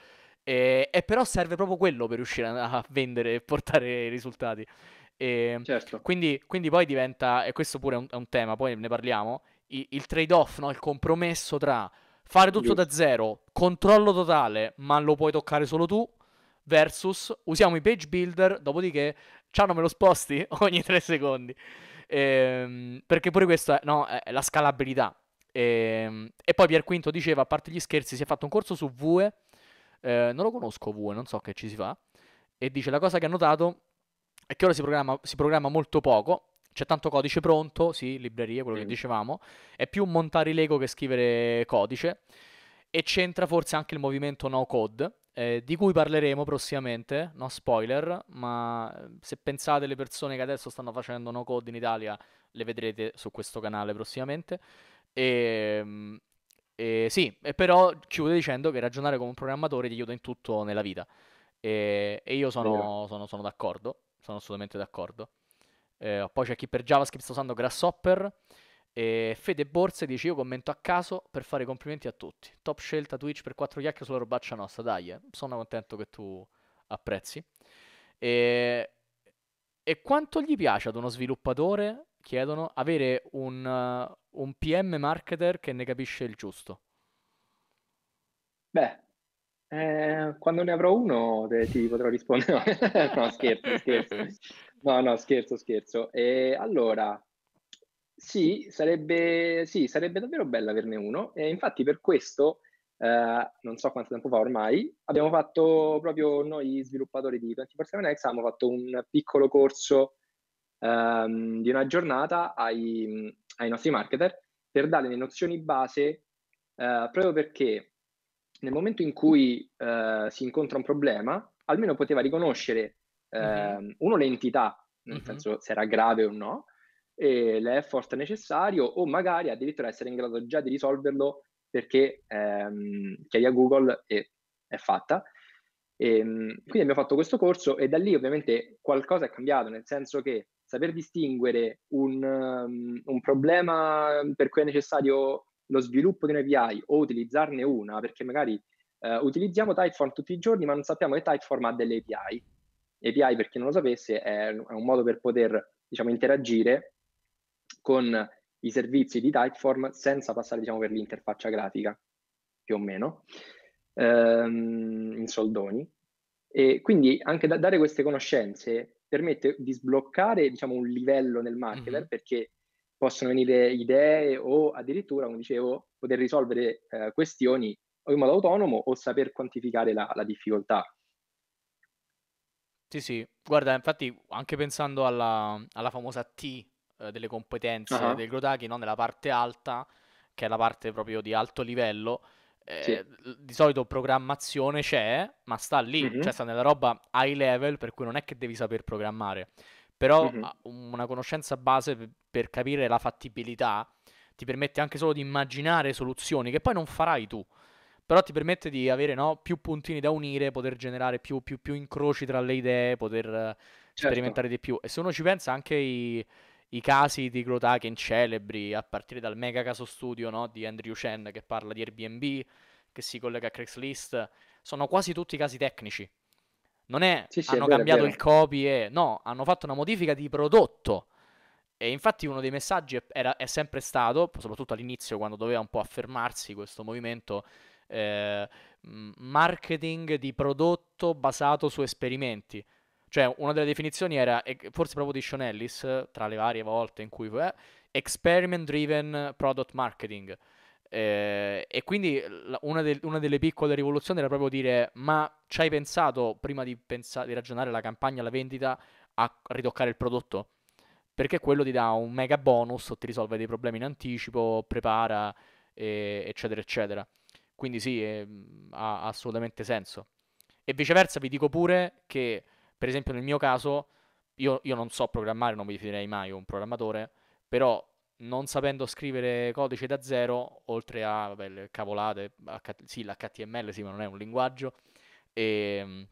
E, e però serve proprio quello per riuscire a vendere e portare i risultati. E certo. quindi, quindi, poi diventa, e questo pure è un, è un tema, poi ne parliamo, il, il trade-off, no? il compromesso tra fare tutto da zero, controllo totale, ma lo puoi toccare solo tu, versus usiamo i page builder, dopodiché, ciao non me lo sposti ogni 3 secondi. Ehm, perché pure questa no, è la scalabilità. Ehm, e poi Pier Quinto diceva, a parte gli scherzi, si è fatto un corso su Vue, eh, non lo conosco Vue, non so che ci si fa, e dice la cosa che ha notato è che ora si programma, si programma molto poco, c'è tanto codice pronto, sì, librerie, quello mm. che dicevamo, è più montare Lego che scrivere codice e c'entra forse anche il movimento no code eh, di cui parleremo prossimamente, no spoiler, ma ehm, se pensate alle persone che adesso stanno facendo no code in Italia, le vedrete su questo canale prossimamente. E, ehm, e sì, e però chiudo dicendo che ragionare come un programmatore ti aiuta in tutto nella vita. E, e io sono, sono, sono, d'accordo, sono assolutamente d'accordo. Eh, poi c'è chi per JavaScript sta usando Grasshopper e Fede Borse dice: Io commento a caso per fare complimenti a tutti. Top scelta Twitch per quattro chiacchiere sulla robaccia nostra. Dai, eh. sono contento che tu apprezzi. E... e, quanto gli piace ad uno sviluppatore, chiedono, avere un, uh, un PM marketer che ne capisce il giusto? Beh, eh, quando ne avrò uno te, ti potrò rispondere. no, scherzo, scherzo. No, no, scherzo, scherzo. E allora, sì sarebbe sì, sarebbe davvero bello averne uno e infatti per questo, ehm, non so quanto tempo fa ormai, abbiamo fatto proprio noi sviluppatori di 24/7X abbiamo fatto un piccolo corso, ehm, di una giornata ai mm, ai nostri marketer per dare le nozioni base, ehm, proprio perché nel momento in cui, ehm, si incontra un problema, almeno poteva riconoscere, Mh-mh. ehm, uno l'entità, nel Mh-mh. senso se era grave o no, eh, l'effort necessario o magari addirittura essere in grado già di risolverlo perché ehm, chiedi a Google e è fatta. E, ehm, quindi abbiamo fatto questo corso e da lì ovviamente qualcosa è cambiato, nel senso che saper distinguere un, um, un problema per cui è necessario lo sviluppo di un'API o utilizzarne una, perché magari eh, utilizziamo Typeform tutti i giorni, ma non sappiamo che Typeform ha delle API. API, per chi non lo sapesse, è un modo per poter diciamo, interagire con i servizi di Typeform senza passare diciamo, per l'interfaccia grafica, più o meno, ehm, in soldoni. E quindi anche da dare queste conoscenze permette di sbloccare diciamo, un livello nel marketer mm -hmm. perché possono venire idee o addirittura, come dicevo, poter risolvere eh, questioni o in modo autonomo o saper quantificare la, la difficoltà. Sì, sì, guarda, infatti anche pensando alla, alla famosa T eh, delle competenze uh-huh. del Grotaki, no? nella parte alta, che è la parte proprio di alto livello. Eh, sì. Di solito programmazione c'è, ma sta lì, mm-hmm. cioè sta nella roba high level, per cui non è che devi saper programmare. Però mm-hmm. una conoscenza base per, per capire la fattibilità ti permette anche solo di immaginare soluzioni che poi non farai tu però ti permette di avere no, più puntini da unire, poter generare più, più, più incroci tra le idee, poter eh, certo. sperimentare di più. E se uno ci pensa, anche i, i casi di Grotaken celebri, a partire dal mega caso studio no, di Andrew Chen che parla di Airbnb, che si collega a Craigslist, sono quasi tutti casi tecnici. Non è sì, sì, hanno è vero, cambiato il copy e no, hanno fatto una modifica di prodotto. E infatti uno dei messaggi era, è sempre stato, soprattutto all'inizio quando doveva un po' affermarsi questo movimento, eh, marketing di prodotto basato su esperimenti. Cioè, una delle definizioni era, forse proprio di Sean Ellis, tra le varie volte in cui... è eh, experiment driven product marketing. Eh, e quindi una, de- una, delle piccole rivoluzioni era proprio dire: Ma ci hai pensato prima di, pensa- di ragionare la campagna, la vendita, a ritoccare il prodotto? Perché quello ti dà un mega bonus, ti risolve dei problemi in anticipo, prepara, eh, eccetera, eccetera. Quindi sì, eh, ha assolutamente senso. E viceversa, vi dico pure che per esempio nel mio caso, io, io non so programmare, non mi definirei mai un programmatore, però non sapendo scrivere codice da zero, oltre a vabbè, le cavolate, H, sì, l'HTML sì, ma non è un linguaggio, e ehm,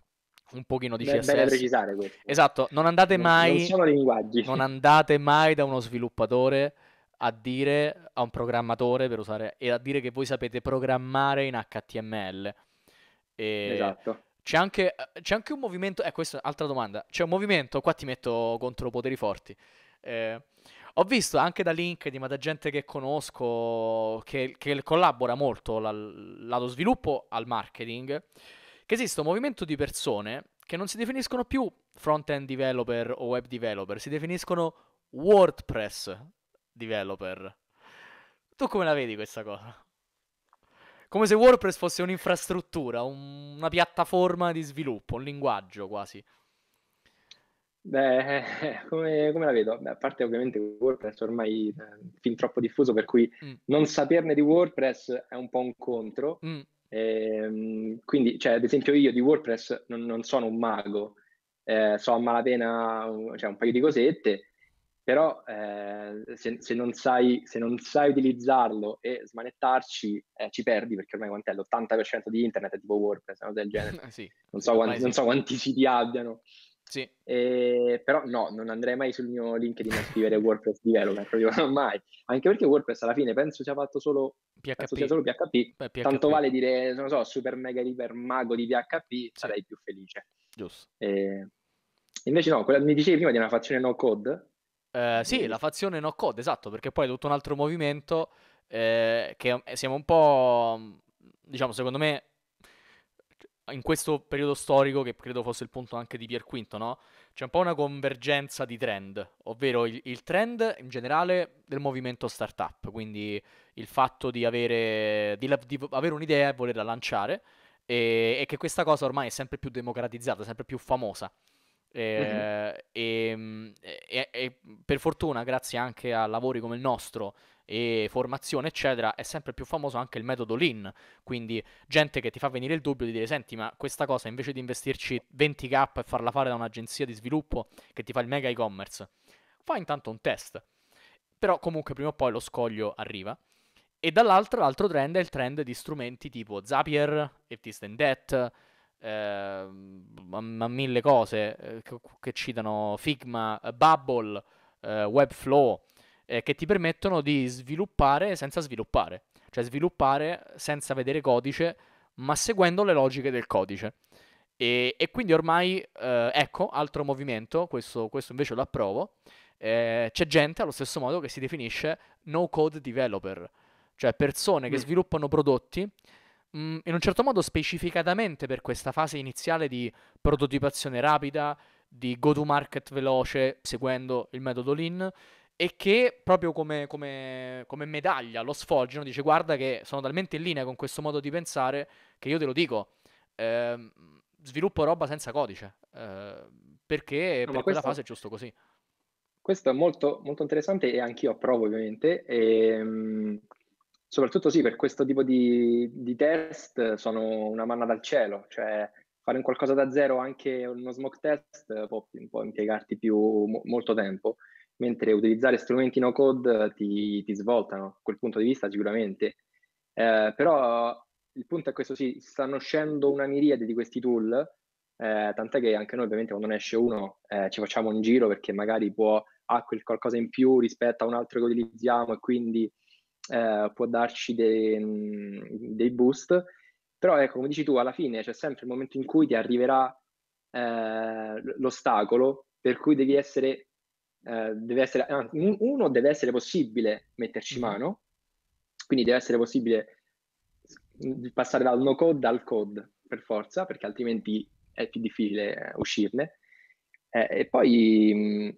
un pochino di CSS. È bene precisare questo. Esatto, non andate non, mai... Non, non andate mai da uno sviluppatore a dire a un programmatore per usare e a dire che voi sapete programmare in HTML. E, esatto. C'è anche, eh, c'è anche, un movimento. Eh, questa è un'altra domanda. C'è un movimento. Qua ti metto contro poteri forti. Eh, ho visto anche da LinkedIn, ma da gente che conosco, che, che collabora molto dallo sviluppo al marketing, che esiste un movimento di persone che non si definiscono più front-end developer o web developer, si definiscono WordPress developer. Tu come la vedi questa cosa? Come se WordPress fosse un'infrastruttura, un... una piattaforma di sviluppo, un linguaggio quasi. Beh, eh, come, come la vedo? Beh, a parte ovviamente WordPress ormai eh, fin troppo diffuso, per cui mm. non saperne di WordPress è un po' un contro. Mm. E, ehm, quindi, cioè, ad esempio, io di WordPress non, non sono un mago, eh, so a malapena cioè, un paio di cosette, però eh, se, se, non sai, se, non sai, utilizzarlo e smanettarci eh, ci perdi perché ormai quant'è l'80% di internet è tipo WordPress, no? del genere. Eh sì, non, so quanti, sì. non so quanti siti abbiano. Sì. Eh, però no, non andrei mai sul mio LinkedIn a scrivere WordPress developer, proprio mai. Anche perché WordPress alla fine penso sia fatto solo PHP. Sia solo PHP. Beh, PHP. Tanto vale dire, non so, super mega iper mago di PHP, sì. sarei più felice. Giusto. invece no, quella, mi dicevi prima di una fazione no code eh, sì, la fazione no code, esatto, perché poi è tutto un altro movimento eh, che eh, siamo un po', mm, diciamo, secondo me, in questo periodo storico, che credo fosse il punto anche di Pier Quinto, no? C'è un po' una convergenza di trend, ovvero il, il trend in generale del movimento startup, quindi il fatto di avere, di, di avere un'idea e volerla lanciare, e, e che questa cosa ormai è sempre più democratizzata, sempre più famosa. Eh, uh-huh. e, e, e, per fortuna, grazie anche a lavori come il nostro e formazione, eccetera, è sempre più famoso anche il metodo lean. Quindi, gente che ti fa venire il dubbio di dire: Senti, ma questa cosa invece di investirci 20k e farla fare da un'agenzia di sviluppo che ti fa il mega e-commerce, fa intanto un test. Però, comunque, prima o poi lo scoglio arriva. E dall'altro, l'altro trend è il trend di strumenti tipo Zapier, Eptist and Debt eh, ma, ma, mille cose eh, che, che, citano Figma, eh, Bubble, eh, Webflow, eh, che ti permettono di sviluppare senza sviluppare, cioè sviluppare senza vedere codice, ma seguendo le logiche del codice. E, e quindi ormai, ecco, altro movimento, questo, questo invece lo approvo, c'è gente allo stesso modo che si definisce no code developer, cioè persone che mm. sviluppano prodotti Mm, in un certo modo specificatamente per questa fase iniziale di prototipazione rapida, di go-to-market veloce, seguendo il metodo Lean, e che proprio come, come, come medaglia lo sfoggiano, dice guarda che sono talmente in linea con questo modo di pensare che io te lo dico, eh, sviluppo roba senza codice, eh, perché no, per quella questo... fase è giusto così. Questo è molto, molto interessante e anch'io approvo ovviamente. E, ehm, Soprattutto sì, per questo tipo di, di test sono una manna dal cielo, cioè fare un qualcosa da zero anche uno smoke test può, può impiegarti più, molto tempo, mentre utilizzare strumenti no code ti, ti svoltano, da quel punto di vista sicuramente. Eh, però il punto è questo sì, stanno uscendo una miriade di questi tool, eh, tant'è che anche noi ovviamente quando ne esce uno eh, ci facciamo un giro perché magari può, ha quel qualcosa in più rispetto a un altro che utilizziamo e quindi eh, può darci dei, dei, boost, però ecco, come dici tu, alla fine c'è sempre il momento in cui ti arriverà eh, l'ostacolo per cui devi essere, eh, deve essere, ah, uno deve essere possibile metterci mm-hmm. mano, quindi deve essere possibile passare dal no code al code per forza, perché altrimenti è più difficile uscirne. Eh, e poi, mm,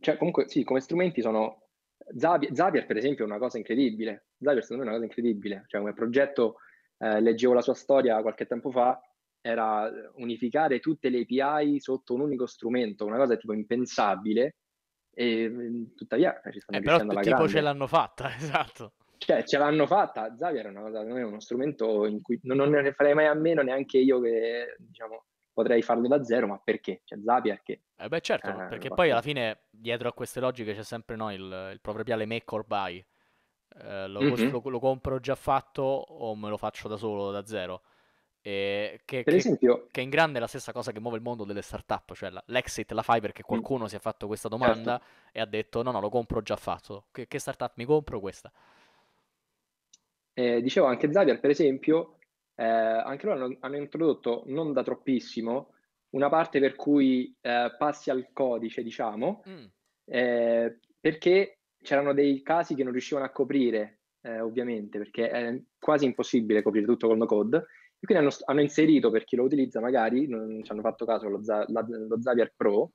cioè, comunque, sì, come strumenti sono Zavier, Zapier, per esempio, è una cosa incredibile. Zavier secondo me, è una cosa incredibile. Cioè, come progetto, eh, leggevo la sua storia qualche tempo fa, era unificare tutte le API sotto un unico strumento, una cosa tipo impensabile, e mm, tuttavia eh, ci stanno eh, però alla tipo grande. ce l'hanno fatta, esatto. Cioè, ce l'hanno fatta. Zavier è una cosa, uno strumento in cui non, non ne farei mai a meno neanche io che, diciamo, potrei farlo da zero, ma perché? C'è cioè, Zapier che... Eh beh certo, eh, perché poi alla fine dietro a queste logiche c'è sempre no, il, il proverbiale make or buy. Eh, lo, mm-hmm. lo, lo, compro già fatto o me lo faccio da solo da zero? E che, per che, esempio... che in grande è la stessa cosa che muove il mondo delle start-up, cioè la, l'exit la fai perché mm. qualcuno mm. si è fatto questa domanda certo. e ha detto no no lo compro già fatto, che, che start-up mi compro questa? Eh, dicevo anche Zapier per esempio eh, anche loro hanno, hanno, introdotto non da troppissimo una parte per cui eh, passi al codice, diciamo, mm. eh, perché c'erano dei casi che non riuscivano a coprire, eh, ovviamente, perché è quasi impossibile coprire tutto con no code. E quindi hanno, hanno, inserito per chi lo utilizza, magari non ci hanno fatto caso lo, Xavier Pro,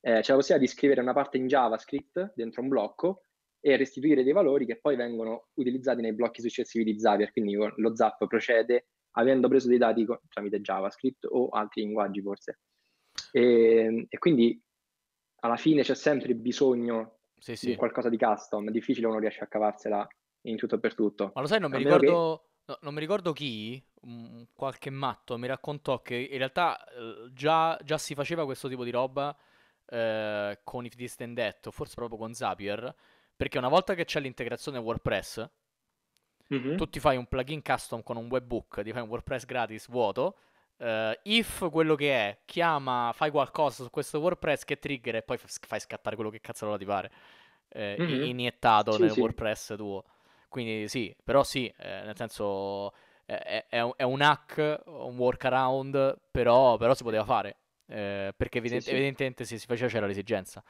eh, c'è la possibilità di scrivere una parte in JavaScript dentro un blocco e restituire dei valori che poi vengono utilizzati nei blocchi successivi di Zapier, quindi lo Zap procede avendo preso dei dati tramite JavaScript o altri linguaggi forse. E, ehm, e quindi alla fine c'è sempre bisogno sì, sì. di qualcosa di custom, difficile uno riesce a cavarsela in tutto e per tutto. Ma lo sai, non mi, ricordo, che... no, non mi ricordo, chi, qualche matto, mi raccontò che in realtà eh, già, già, si faceva questo tipo di roba eh, con If This Then That, forse proprio con Zapier, perché una volta che c'è l'integrazione WordPress, mm-hmm. tu ti fai un plugin custom con un webbook, ti fai un WordPress gratis vuoto. Uh, if quello che è chiama, fai qualcosa su questo WordPress che trigger e poi fai scattare quello che cazzo ti pare. Eh, mm-hmm. iniettato sì, nel sì. WordPress tuo. Quindi sì, però sì, eh, nel senso è, è, è, un hack, un workaround, però, però si poteva fare, eh, perché evident- sì, evidentemente se si faceva c'era l'esigenza.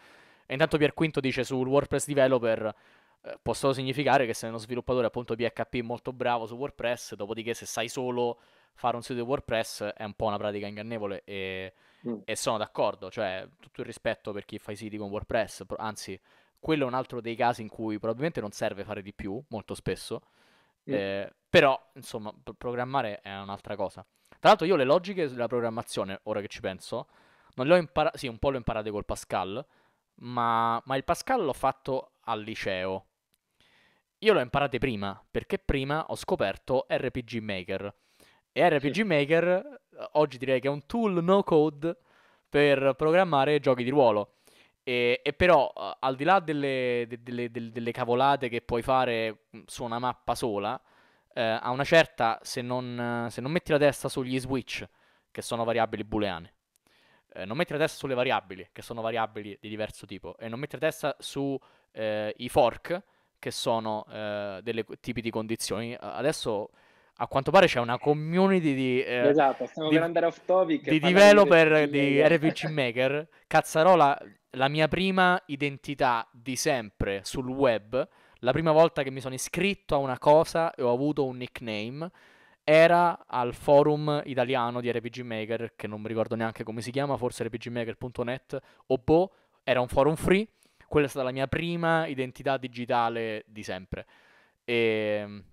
E intanto Pierquinto dice sul WordPress Developer eh, può solo significare che sei uno sviluppatore appunto PHP molto bravo su WordPress, dopodiché se sai solo fare un sito di WordPress è un po' una pratica ingannevole e, mm. e sono d'accordo, cioè tutto il rispetto per chi fa i siti con WordPress, anzi quello è un altro dei casi in cui probabilmente non serve fare di più, molto spesso, mm. eh, però insomma programmare è un'altra cosa. Tra l'altro io le logiche della programmazione, ora che ci penso, non le ho imparate, sì un po' le ho imparate col Pascal, ma, ma il Pascal l'ho fatto al liceo. Io l'ho imparato prima, perché prima ho scoperto RPG Maker. E RPG sì. Maker oggi direi che è un tool no code per programmare giochi di ruolo. E, e però, eh, al di là delle, delle, delle, delle, cavolate che puoi fare mm, su una mappa sola, eh, a una certa, se non, se non metti la testa sugli switch, che sono variabili booleane, eh, non mettere testa sulle variabili, che sono variabili di diverso tipo, e non mettere testa sui eh, fork, che sono eh, dei tipi di condizioni. Adesso a quanto pare c'è una community di, eh, esatto, di, di developer di, di RPG Maker. Cazzarola, la mia prima identità di sempre sul web, la prima volta che mi sono iscritto a una cosa e ho avuto un nickname era al forum italiano di RPG Maker, che non mi ricordo neanche come si chiama, forse rpgmaker.net o boh, era un forum free, quella è stata la mia prima identità digitale di sempre. E... Ehm,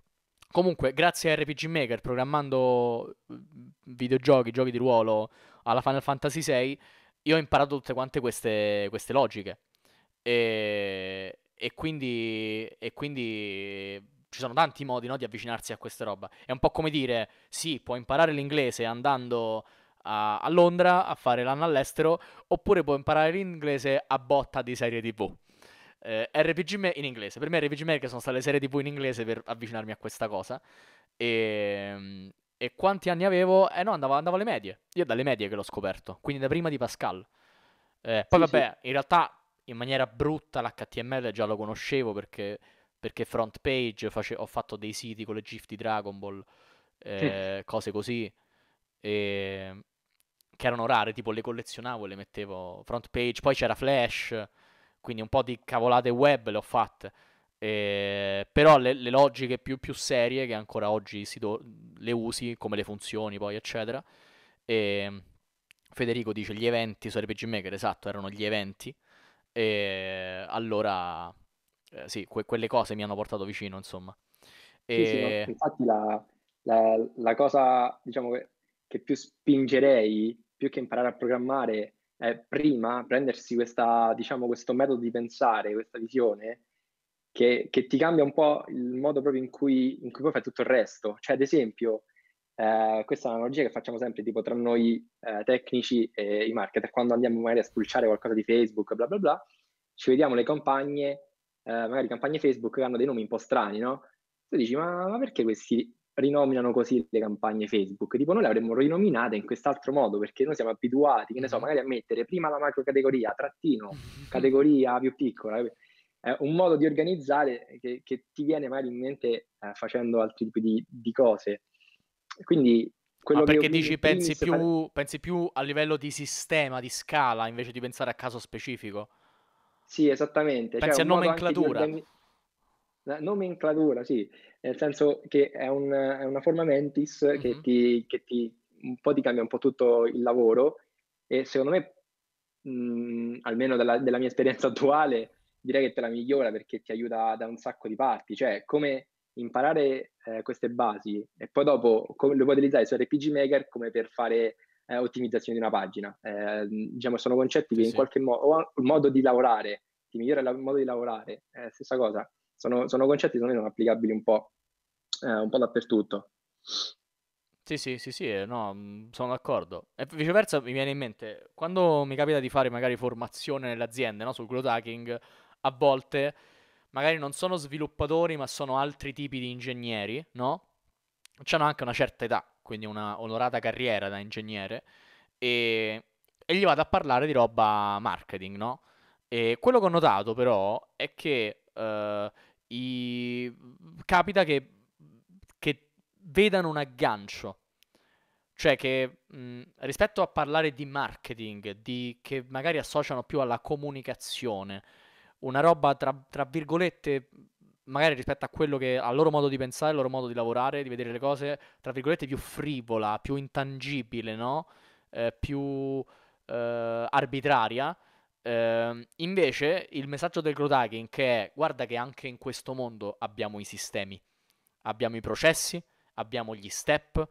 comunque, grazie a RPG Maker, programmando mm, videogiochi, giochi di ruolo alla Final Fantasy VI, io ho imparato tutte quante queste, queste logiche. E, e, quindi, e quindi ci sono tanti modi no, di avvicinarsi a questa roba. È un po' come dire, sì, puoi imparare l'inglese andando a, a Londra a fare l'anno all'estero, oppure puoi imparare l'inglese a botta di serie TV. Eh, RPG in inglese. Per me RPG America sono state le serie TV in inglese per avvicinarmi a questa cosa. E, ehm, e quanti anni avevo? Eh no, andavo, andavo, alle medie. Io dalle medie che l'ho scoperto, quindi da prima di Pascal. Eh, poi sì, vabbè, sì. in realtà in maniera brutta l'HTML già lo conoscevo perché perché front page face- ho fatto dei siti con le GIF di Dragon Ball, eh, sì. cose così, e... Ehm, che erano rare, tipo le collezionavo e le mettevo front page, poi c'era Flash, quindi un po' di cavolate web le ho fatte. Eh, però le, le logiche più, più, serie che ancora oggi do, le usi, come le funzioni poi, eccetera. E ehm, Federico dice gli eventi su RPG Maker, esatto, erano gli eventi. E allora eh, sì, que- quelle cose mi hanno portato vicino, insomma. E... Sì, sì, no, infatti la, la, la, cosa, diciamo, che, che, più spingerei, più che imparare a programmare, è prima prendersi questa, diciamo, questo metodo di pensare, questa visione, che, che, ti cambia un po' il modo proprio in cui, in cui poi fai tutto il resto. Cioè, ad esempio, eh, questa è un'analogia che facciamo sempre tipo tra noi eh, tecnici e i marketer, quando andiamo magari a spulciare qualcosa di Facebook, bla bla bla, ci vediamo le compagne eh, magari campagne Facebook che hanno dei nomi un po' strani, no? Tu dici, ma, ma perché questi rinominano così le campagne Facebook? Tipo, noi le avremmo rinominate in quest'altro modo, perché noi siamo abituati, che ne so, mm-hmm. magari a mettere prima la macro categoria, trattino, mm-hmm. categoria più piccola. È un modo di organizzare che, che, ti viene magari in mente eh, facendo altri tipi di, di cose. Quindi quello ah, perché dici pensi più, pensi più, a livello di sistema, di scala, invece di pensare a caso specifico? Sì, esattamente. Cioè, Pensi cioè, a nomenclatura. Di... Nomenclatura, sì, nel senso che è, un, è una forma mentis mm-hmm. che, mhm. ti, che ti, un po' ti cambia un po' tutto il lavoro e secondo me, mh, mm, almeno dalla, della mia esperienza attuale, direi che te la migliora perché ti aiuta da un sacco di parti, cioè come imparare eh, queste basi e poi dopo come, lo puoi utilizzare su RPG Maker come per fare eh, ottimizzazione di una pagina. Eh, diciamo, sono concetti che sì, in qualche modo, o il modo di lavorare, ti migliora il modo di lavorare, eh, stessa cosa. Sono, sono concetti che sono applicabili un po', eh, un po' dappertutto. Sì, sì, sì, sì, eh, no, mm, sono d'accordo. E viceversa mi viene in mente, quando mi capita di fare magari formazione nelle aziende no, sul growth hacking, a volte magari non sono sviluppatori ma sono altri tipi di ingegneri, no? C'hanno anche una certa età, quindi una onorata carriera da ingegnere, e, e gli vado a parlare di roba marketing, no? E quello che ho notato però è che eh, i... capita che, che vedano un aggancio cioè che mh, rispetto a parlare di marketing, di, che magari associano più alla comunicazione, una roba tra, tra virgolette magari rispetto a quello che al loro modo di pensare, al loro modo di lavorare, di vedere le cose, tra virgolette, più frivola, più intangibile, no? Eh, più eh, arbitraria. Eh, invece il messaggio del growth hacking che è guarda che anche in questo mondo abbiamo i sistemi, abbiamo i processi, abbiamo gli step,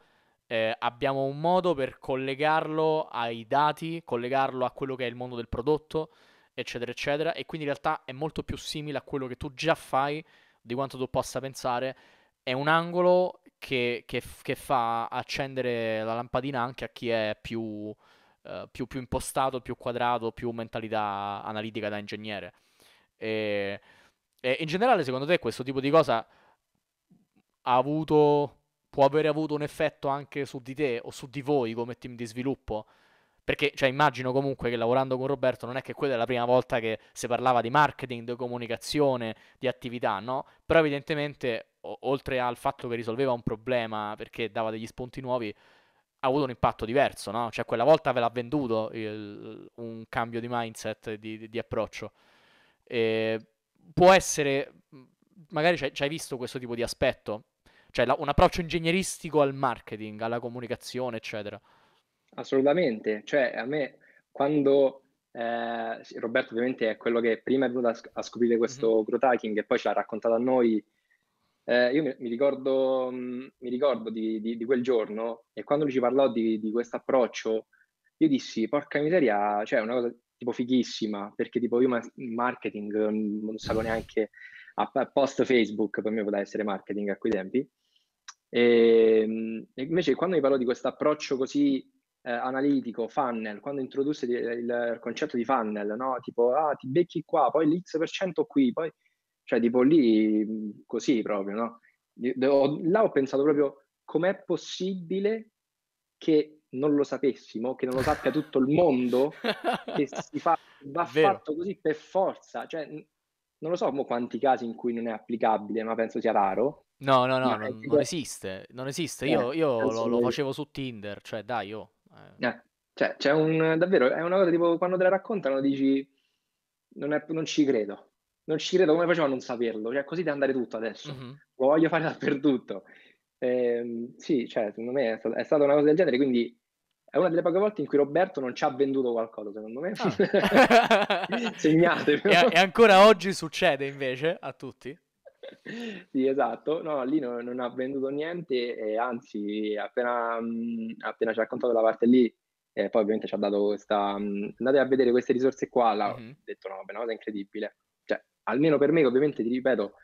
eh, abbiamo un modo per collegarlo ai dati, collegarlo a quello che è il mondo del prodotto, eccetera, eccetera. E quindi in realtà è molto più simile a quello che tu già fai di quanto tu possa pensare, è un angolo che, che, che fa accendere la lampadina anche a chi è più, eh, più, più impostato, più quadrato, più mentalità analitica da ingegnere. E, e in generale, secondo te, questo tipo di cosa ha avuto, può avere avuto un effetto anche su di te o su di voi come team di sviluppo? Perché, cioè, immagino comunque che lavorando con Roberto non è che quella è la prima volta che si parlava di marketing, di comunicazione, di attività, no? Però evidentemente, o- oltre al fatto che risolveva un problema perché dava degli spunti nuovi, ha avuto un impatto diverso, no? Cioè, quella volta ve l'ha venduto il, un cambio di mindset, di, di approccio. E può essere, magari ci hai visto questo tipo di aspetto, cioè la, un approccio ingegneristico al marketing, alla comunicazione, eccetera. Assolutamente, cioè a me quando eh, Roberto ovviamente è quello che prima è venuto a, sc- a scoprire questo mm-hmm. growth hacking e poi ce l'ha raccontato a noi, eh, io mi, mi ricordo, mm, mi ricordo di, di, di, quel giorno e quando lui ci parlò di, di questo approccio, io dissi, porca miseria, cioè una cosa tipo fighissima, perché tipo io ma- marketing mm, non sapevo neanche, a, a post Facebook per me poteva essere marketing a quei tempi, ehm, e, invece quando mi parlò di questo approccio così eh, analitico, funnel, quando introdusse il, il concetto di funnel, no? tipo ah, ti becchi qua, poi l'X% qui, poi cioè tipo lì mm, così proprio, no? Là ho pensato proprio com'è possibile che non lo sapessimo, che non lo sappia tutto il mondo, che si fa, va Vero. fatto così per forza, cioè non lo so quanti casi in cui non è applicabile, ma penso sia raro. No, no, no, non, non, esiste, non esiste, eh, io, eh, lo, lo, facevo su Tinder, cioè dai, io... Eh. eh, cioè, c'è un davvero, è una cosa tipo quando te la raccontano dici non, è, non ci credo, non ci credo come facevo a non saperlo, cioè così deve andare tutto adesso, mm-hmm. lo voglio fare dappertutto. Eh, sì, cioè, secondo me è, è stata una cosa del genere, quindi è una delle poche volte in cui Roberto non ci ha venduto qualcosa, secondo me. Ah. Segnate. E, e, ancora oggi succede invece a tutti? sì, esatto. No, lì non, non ha venduto niente, e anzi, appena, mh, appena ci ha raccontato la parte lì, eh, poi ovviamente ci ha dato questa... mh, andate a vedere queste risorse qua, ha Mhm. ho detto no, è una cosa incredibile. Cioè, almeno per me, ovviamente ti ripeto,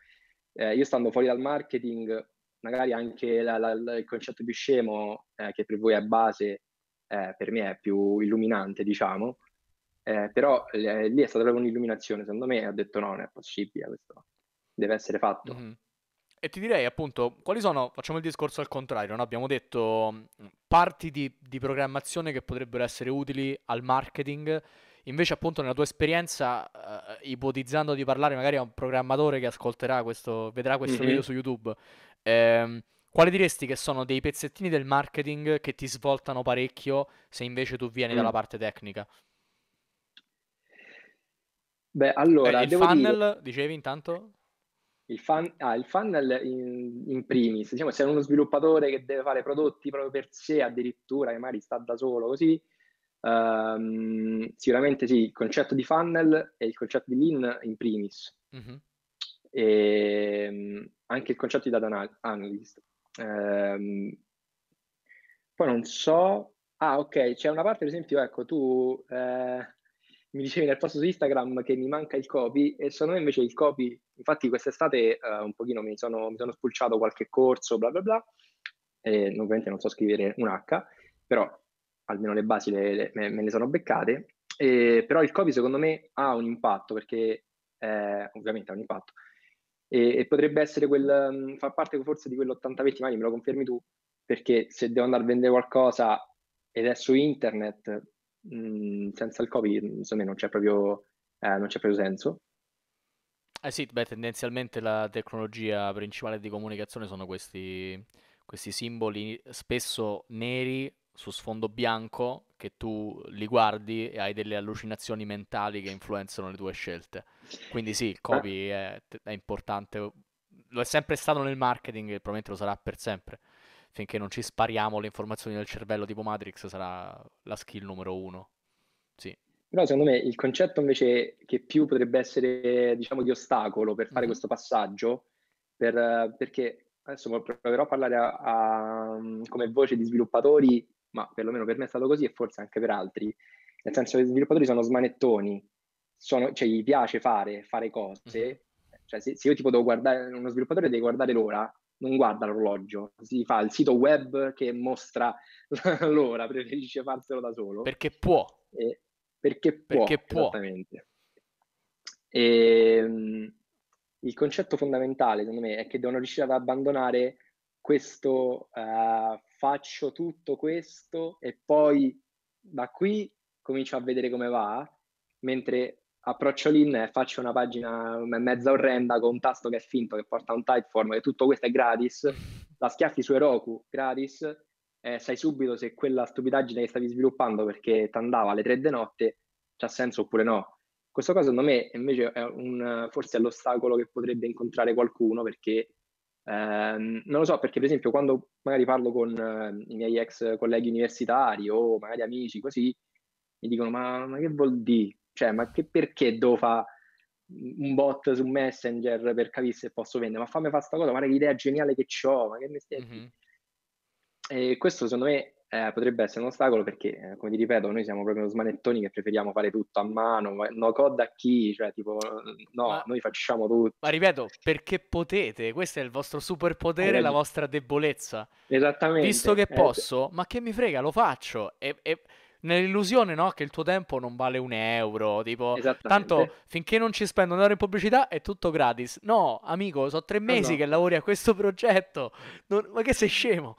eh, io stando fuori dal marketing, magari anche la- la- la- il concetto più scemo, eh, che per voi è base, eh, per me è più illuminante, diciamo. Eh, però eh, lì è stata proprio un'illuminazione, secondo me, ha detto no, non è possibile questo deve essere fatto. Mm-hmm. E ti direi appunto, quali sono, facciamo il discorso al contrario, no? abbiamo detto parti di, di programmazione che potrebbero essere utili al marketing, invece appunto nella tua esperienza, eh, ipotizzando di parlare magari a un programmatore che ascolterà questo, vedrà questo mm-hmm. video su YouTube, ehm, quali diresti che sono dei pezzettini del marketing che ti svoltano parecchio se invece tu vieni mm. dalla parte tecnica? Beh, allora... Eh, il funnel, dire... dicevi intanto? Il, fan, ah, il funnel in, in, primis, diciamo se è uno sviluppatore che deve fare prodotti proprio per sé addirittura, che magari sta da solo così, um, sicuramente sì, il concetto di funnel e il concetto di lean in primis. Mm-hmm. E, ehm, anche il concetto di data anal- analyst. Um, poi non so, ah ok, c'è una parte per esempio, ecco tu... Eh, mi dicevi nel post su Instagram che mi manca il copy e secondo me invece il copy, infatti quest'estate uh, un pochino mi sono, mi sono, spulciato qualche corso, bla bla bla, e ovviamente non so scrivere un H, però almeno le basi le, le, me, me, le sono beccate, e, però il copy secondo me ha un impatto perché eh, ovviamente ha un impatto e, e potrebbe essere quel, um, fa parte forse di quell'80-20, magari me lo confermi tu, perché se devo andare a vendere qualcosa ed è su internet, Mm, senza il Covid, secondo non c'è proprio, eh, non c'è proprio senso. Eh sì, beh, tendenzialmente la tecnologia principale di comunicazione sono questi, questi simboli spesso neri su sfondo bianco che tu li guardi e hai delle allucinazioni mentali che influenzano le tue scelte. Quindi sì, il copy è, è importante, lo è sempre stato nel marketing e probabilmente lo sarà per sempre finché non ci spariamo le informazioni del cervello tipo Matrix sarà la skill numero uno. Sì. Però secondo me il concetto invece che più potrebbe essere, diciamo, di ostacolo per fare mm-hmm. questo passaggio, per, perché adesso proverò a parlare a, a, come voce di sviluppatori, ma perlomeno per me è stato così e forse anche per altri, nel senso che gli sviluppatori sono smanettoni, sono, cioè gli piace fare, fare cose, mm-hmm. cioè se, se io tipo devo guardare, uno sviluppatore deve guardare l'ora, non guarda l'orologio, si fa il sito web che mostra l'ora, preferisce farselo da solo. Perché può. E, perché può. Perché può. E, ehm, il concetto fondamentale, secondo me, è che devono riuscire ad abbandonare questo uh, faccio tutto questo e poi da qui comincio a vedere come va, mentre approccio lì e faccio una pagina mezza orrenda con un tasto che è finto, che porta un typeform, che tutto questo è gratis, la schiaffi su Heroku gratis, eh, sai subito se quella stupidaggine che stavi sviluppando perché ti andava alle tre di notte c'ha senso oppure no. Questo caso secondo me invece è un, forse è l'ostacolo che potrebbe incontrare qualcuno perché ehm, non lo so perché per esempio quando magari parlo con eh, i miei ex colleghi universitari o magari amici così mi dicono ma, ma che vuol dire? Cioè, ma che perché devo fare un bot su Messenger per capire se posso vendere? Ma fammi fare questa cosa, ma che idea geniale che ho, ma che mi stai... Mm-hmm. E questo secondo me eh, potrebbe essere un ostacolo perché, eh, come ti ripeto, noi siamo proprio smanettoni che preferiamo fare tutto a mano, no code a chi, cioè tipo, no, ma, noi facciamo tutto. Ma ripeto, perché potete, questo è il vostro superpotere, la vostra debolezza. Esattamente. Visto che eh, posso, ma che mi frega, lo faccio. E, e nell'illusione no, che il tuo tempo non vale un euro, tipo, tanto finché non ci spendo un'ora in pubblicità è tutto gratis. No, amico, sono tre mesi no, no. che lavori a questo progetto, non... ma che sei scemo?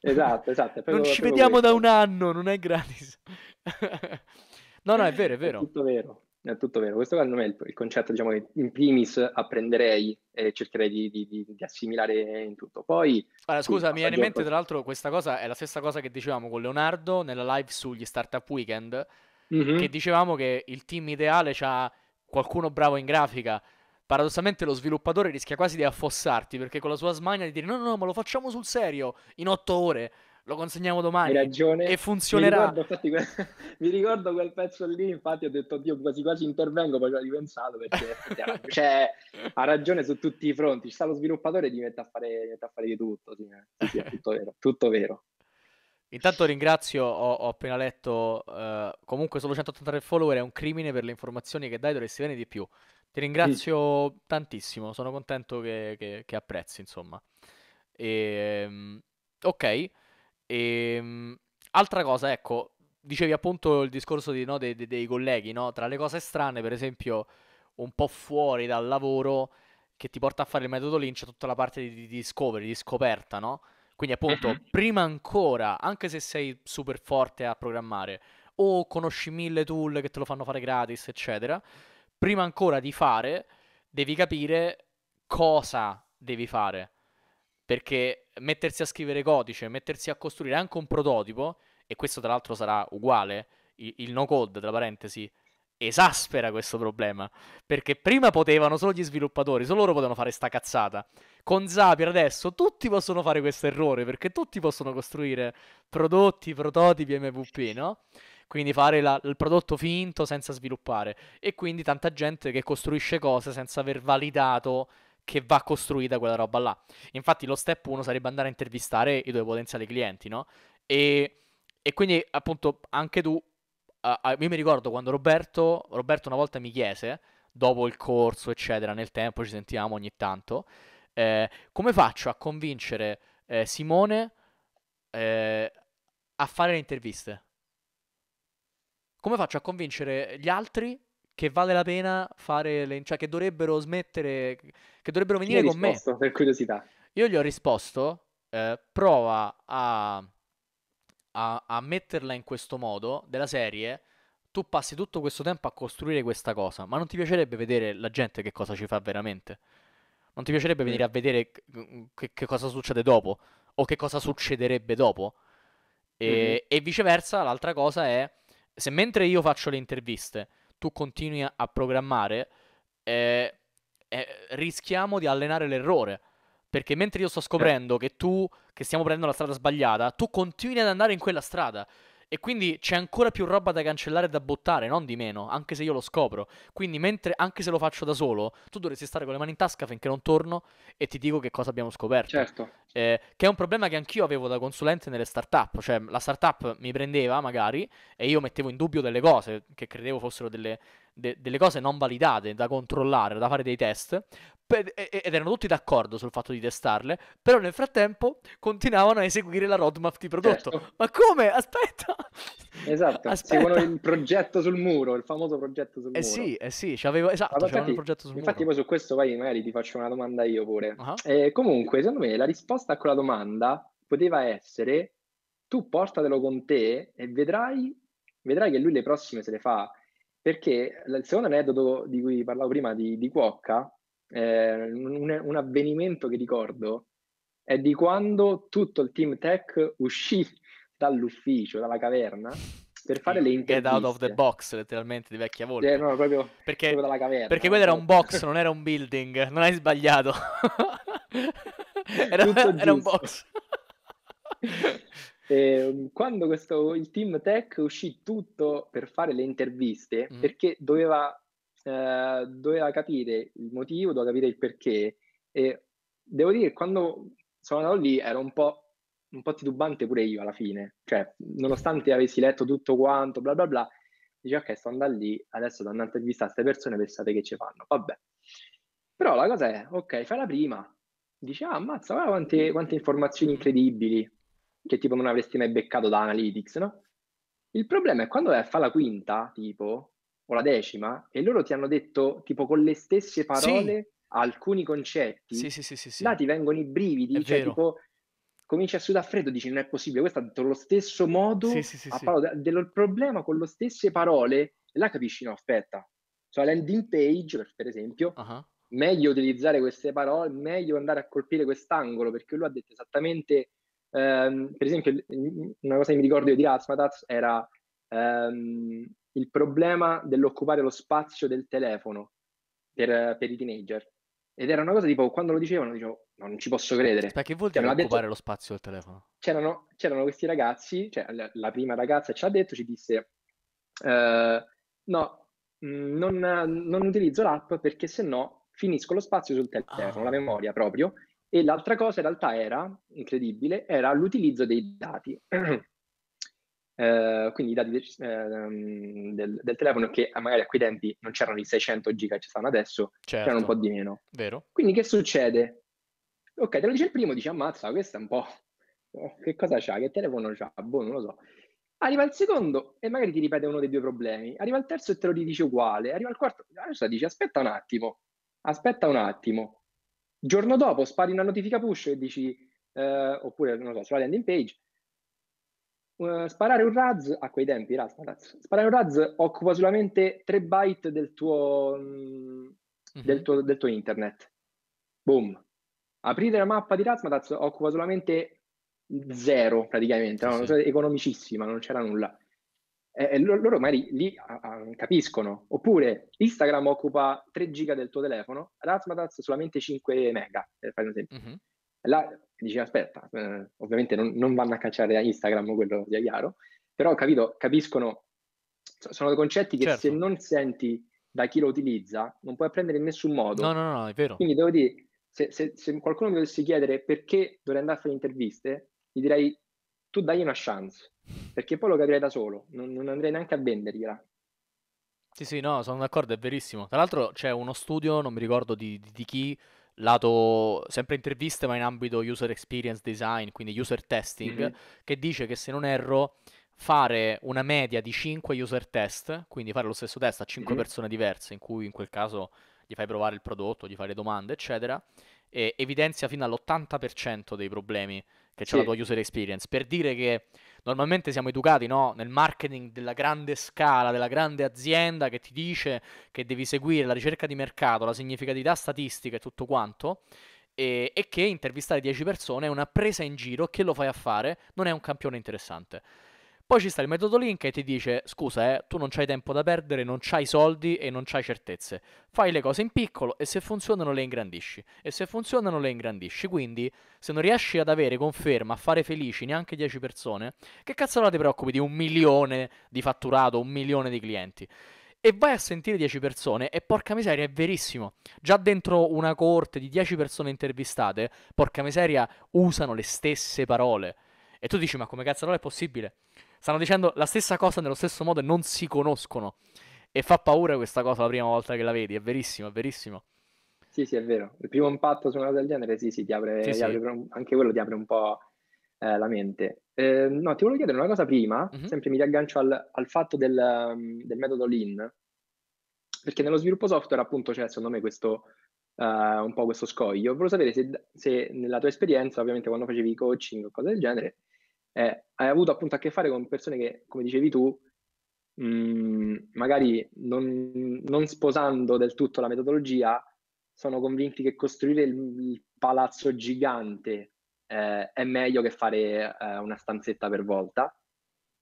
Esatto, esatto. non ci vediamo questo. da un anno, non è gratis. no, no, è vero, è vero. È tutto vero. È eh, tutto vero, questo secondo me è il, concetto diciamo, che in primis apprenderei e cercherei di, di, di, di assimilare in tutto. Poi, allora, scusa, sì, mi viene in mente tra l'altro questa cosa è la stessa cosa che dicevamo con Leonardo nella live sugli Startup Weekend, mm-hmm. che dicevamo che il team ideale ha qualcuno bravo in grafica. Paradossalmente lo sviluppatore rischia quasi di affossarti perché con la sua smania di dire no, no, no, ma lo facciamo sul serio in otto ore lo consegniamo domani. Hai ragione. E funzionerà. Mi ricordo, infatti, que- mi ricordo, quel pezzo lì, infatti ho detto, Dio, quasi quasi intervengo, poi ci ho ripensato perché cioè, ha ragione su tutti i fronti. Ci sta lo sviluppatore e diventa a fare, diventa a fare di tutto. Eh. Sì, sì, è tutto vero, tutto vero. Intanto ringrazio, ho, ho appena letto, uh, comunque solo 183 follower è un crimine per le informazioni che dai, dovresti avere di più. Ti ringrazio sì. tantissimo, sono contento che, che, che apprezzi, insomma. E, ehm, ok, e, ehm, altra cosa, ecco, dicevi appunto il discorso di, no, dei, dei, colleghi, no? Tra le cose strane, per esempio, un po' fuori dal lavoro che ti porta a fare il metodo Lynch, tutta la parte di, di discovery, di scoperta, no? Quindi appunto, uh-huh. prima ancora, anche se sei super forte a programmare, o conosci mille tool che te lo fanno fare gratis, eccetera, prima ancora di fare, devi capire cosa devi fare perché mettersi a scrivere codice, mettersi a costruire anche un prototipo, e questo tra l'altro sarà uguale, il, il no code, tra parentesi, esaspera questo problema, perché prima potevano solo gli sviluppatori, solo loro potevano fare sta cazzata. Con Zapier adesso tutti possono fare questo errore, perché tutti possono costruire prodotti, prototipi, MVP, no? quindi fare la, il prodotto finto senza sviluppare e quindi tanta gente che costruisce cose senza aver validato che va costruita quella roba là. Infatti lo step 1 sarebbe andare a intervistare i tuoi potenziali clienti, no? E, e quindi appunto anche tu, uh, io mi ricordo quando Roberto, Roberto una volta mi chiese, dopo il corso eccetera, nel tempo ci sentiamo ogni tanto, eh, come faccio a convincere eh, Simone eh, a fare le interviste? Come faccio a convincere gli altri che vale la pena fare le... cioè che dovrebbero smettere, che dovrebbero venire con me. per curiosità. Io gli ho risposto, eh, prova a, a, a metterla in questo modo, della serie, tu passi tutto questo tempo a costruire questa cosa, ma non ti piacerebbe vedere la gente che cosa ci fa veramente? Non ti piacerebbe venire mm. a vedere mm, che, che cosa succede dopo? O che cosa succederebbe dopo? E, mm-hmm. e viceversa, l'altra cosa è, se mentre io faccio le interviste tu continui a programmare, eh, eh, rischiamo di allenare l'errore. Perché mentre io sto scoprendo certo. che tu, che stiamo prendendo la strada sbagliata, tu continui ad andare in quella strada. E quindi c'è ancora più roba da cancellare e da buttare, non di meno, anche se io lo scopro. Quindi mentre, anche se lo faccio da solo, tu dovresti stare con le mani in tasca finché non torno e ti dico che cosa abbiamo scoperto. Certo. Eh, che è un problema che anch'io avevo da consulente nelle startup, cioè la startup mi prendeva magari e io mettevo in dubbio delle cose che credevo fossero delle, de- delle cose non validate da controllare, da fare dei test, ed erano tutti d'accordo sul fatto di testarle, però nel frattempo continuavano a eseguire la roadmap di prodotto. Certo. Ma come? Aspetta! Esatto, seguono il progetto sul muro, il famoso progetto sul eh muro. Sì, eh sì, c'avevo, esatto, allora, infatti, il progetto sul infatti muro. Infatti poi su questo vai, magari ti faccio una domanda io pure. Uh-huh. Eh, comunque, secondo me la risposta a quella domanda poteva essere tu portatelo con te e vedrai, vedrai che lui le prossime se le fa. Perché il secondo aneddoto di cui parlavo prima di, di Cuocca, eh, un, un avvenimento che ricordo è di quando tutto il team tech uscì dall'ufficio, dalla caverna, per fare le interviste. Get out of the box, letteralmente, di vecchia volta. Eh, no, proprio, perché, proprio caverna, perché quello era un box, non era un building. Non hai sbagliato. era, era un box. E, eh, quando questo, il team tech uscì tutto per fare le interviste, mm. perché doveva eh, doveva capire il motivo, doveva capire il perché e devo dire che quando sono andato lì ero un po', un po' titubante pure io alla fine, cioè nonostante avessi letto tutto quanto, bla bla bla, dicevo ok sto andando lì, adesso devo andare a queste persone per sapere che ci fanno, vabbè. Però la cosa è, ok, fai la prima, dici ah ammazza, guarda quante, quante informazioni incredibili che tipo non avresti mai beccato da Analytics, no? Il problema è quando vai a fare la quinta, tipo, o la decima e loro ti hanno detto tipo con le stesse parole sì. alcuni concetti. Sì, sì, sì, sì, sì. Là ti vengono i brividi, è cioè vero. tipo cominci a sudare freddo, dici non è possibile, questo ha detto lo stesso modo, sì, sì, sì, ha parlato de- del problema con le stesse parole, e là capisci no, aspetta. Sulla cioè, landing page, per, esempio, uh-huh. meglio utilizzare queste parole, meglio andare a colpire quest'angolo, perché lui ha detto esattamente Um, per esempio, una cosa che mi ricordo io di Rasmatas era um, il problema dell'occupare lo spazio del telefono per, per i teenager. Ed era una cosa tipo, quando lo dicevano, dicevo, no, non ci posso credere. Aspetta, cioè, che vuol cioè, dire cioè, occupare detto... lo spazio del telefono? C'erano, c'erano questi ragazzi, cioè la, prima ragazza ci ha detto, ci disse, eh, no, mm, non, non, utilizzo l'app perché se no finisco lo spazio sul telefono, oh. la memoria proprio. E l'altra cosa in realtà era, incredibile, era l'utilizzo dei dati. Eh, quindi i dati de- eh, del, del, telefono che eh, magari a quei tempi non c'erano i 600 giga che ci stanno adesso, certo. c'erano un po' di meno. Vero. Quindi che succede? Ok, te lo dice il primo, dice ammazza, questo è un po'... Eh, che cosa c'ha? Che telefono c'ha? Boh, non lo so. Arriva il secondo e magari ti ripete uno dei due problemi. Arriva il terzo e te lo ridice uguale. Arriva il quarto, adesso dice aspetta un attimo, aspetta un attimo. Giorno dopo spari una notifica push e dici... Eh, oppure, non lo so, sulla landing page eh, sparare un Raz, a quei tempi Raz, Raz, sparare un Raz occupa solamente 3 byte del tuo, mm-hmm. del mhm. tuo, del tuo internet. Boom. Aprire la mappa di Razmataz occupa solamente zero praticamente, no? sì. economicissima, non c'era nulla. e loro magari lì uh, capiscono. Oppure Instagram occupa 3 giga del tuo telefono, Razmataz solamente 5 mega, per fare un esempio. Mm-hmm. La, dice aspetta, eh, ovviamente non, non, vanno a cacciare da Instagram quello di Aiaro, però capito, capiscono, sono concetti che certo. se non senti da chi lo utilizza non puoi apprendere in nessun modo. No, no, no, è vero. Quindi devo dire, se, se, se qualcuno mi dovesse chiedere perché dovrei andare a fare interviste, gli direi tu dai una chance, perché poi lo capirei da solo, non, non andrei neanche a vendergliela. Sì, sì, no, sono d'accordo, è verissimo. Tra l'altro c'è uno studio, non mi ricordo di, di, di chi, lato sempre interviste ma in ambito user experience design, quindi user testing, mm-hmm. che dice che se non erro fare una media di 5 user test, quindi fare lo stesso test a 5 mm-hmm. persone diverse, in cui in quel caso gli fai provare il prodotto, gli fai le domande, eccetera, e evidenzia fino all'80% dei problemi che sì. c'è la tua user experience, per dire che normalmente siamo educati no? nel marketing della grande scala, della grande azienda che ti dice che devi seguire la ricerca di mercato, la significatività statistica e tutto quanto, e, e che intervistare 10 persone è una presa in giro che lo fai a fare, non è un campione interessante. Poi ci sta il metodo link che ti dice: Scusa, eh, tu non c'hai tempo da perdere, non c'hai soldi e non c'hai certezze. Fai le cose in piccolo e se funzionano le ingrandisci. E se funzionano le ingrandisci. Quindi, se non riesci ad avere conferma, a fare felici neanche 10 persone, che cazzo allora ti preoccupi di un milione di fatturato, un milione di clienti? e vai a sentire 10 persone e porca miseria è verissimo. Già dentro una corte di 10 persone intervistate, porca miseria usano le stesse parole. E tu dici "Ma come cazzo allora è possibile?" stanno dicendo la stessa cosa nello stesso modo e non si conoscono. E fa paura questa cosa la prima volta che la vedi, è verissimo, è verissimo. Sì, sì, è vero. Il primo impatto su una cosa del genere, sì, sì, ti apre, sì, ti sì. Apre, anche quello ti apre un po' eh, la mente. Eh, no, ti volevo chiedere una cosa prima, mm-hmm. sempre mi riaggancio al, al fatto del, mm, del, metodo Lean, perché nello sviluppo software appunto c'è secondo me questo, uh, un po' questo scoglio. Volevo sapere se, se nella tua esperienza, ovviamente quando facevi coaching o cose del genere, eh, hai avuto appunto a che fare con persone che, come dicevi tu, mh, mm, magari non, non, sposando del tutto la metodologia, sono convinti che costruire il, il palazzo gigante eh, è meglio che fare eh, una stanzetta per volta.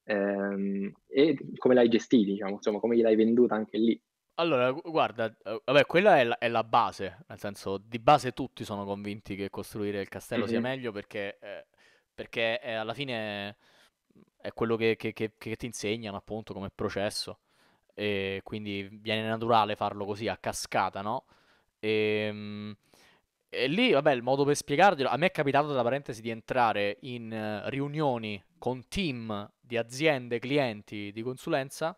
Ehm, e come l'hai gestita, diciamo, insomma, come gliel'hai venduta anche lì. Allora, guarda, eh, vabbè, quella è la, è la, base, nel senso, di base tutti sono convinti che costruire il castello mm-hmm. sia mhm. meglio perché eh, perché è, eh, alla fine è quello che, che, che, che, ti insegnano appunto come processo e quindi viene naturale farlo così a cascata, no? E, ehm, e lì, vabbè, il modo per spiegarglielo, a me è capitato tra parentesi di entrare in eh, riunioni con team di aziende, clienti di consulenza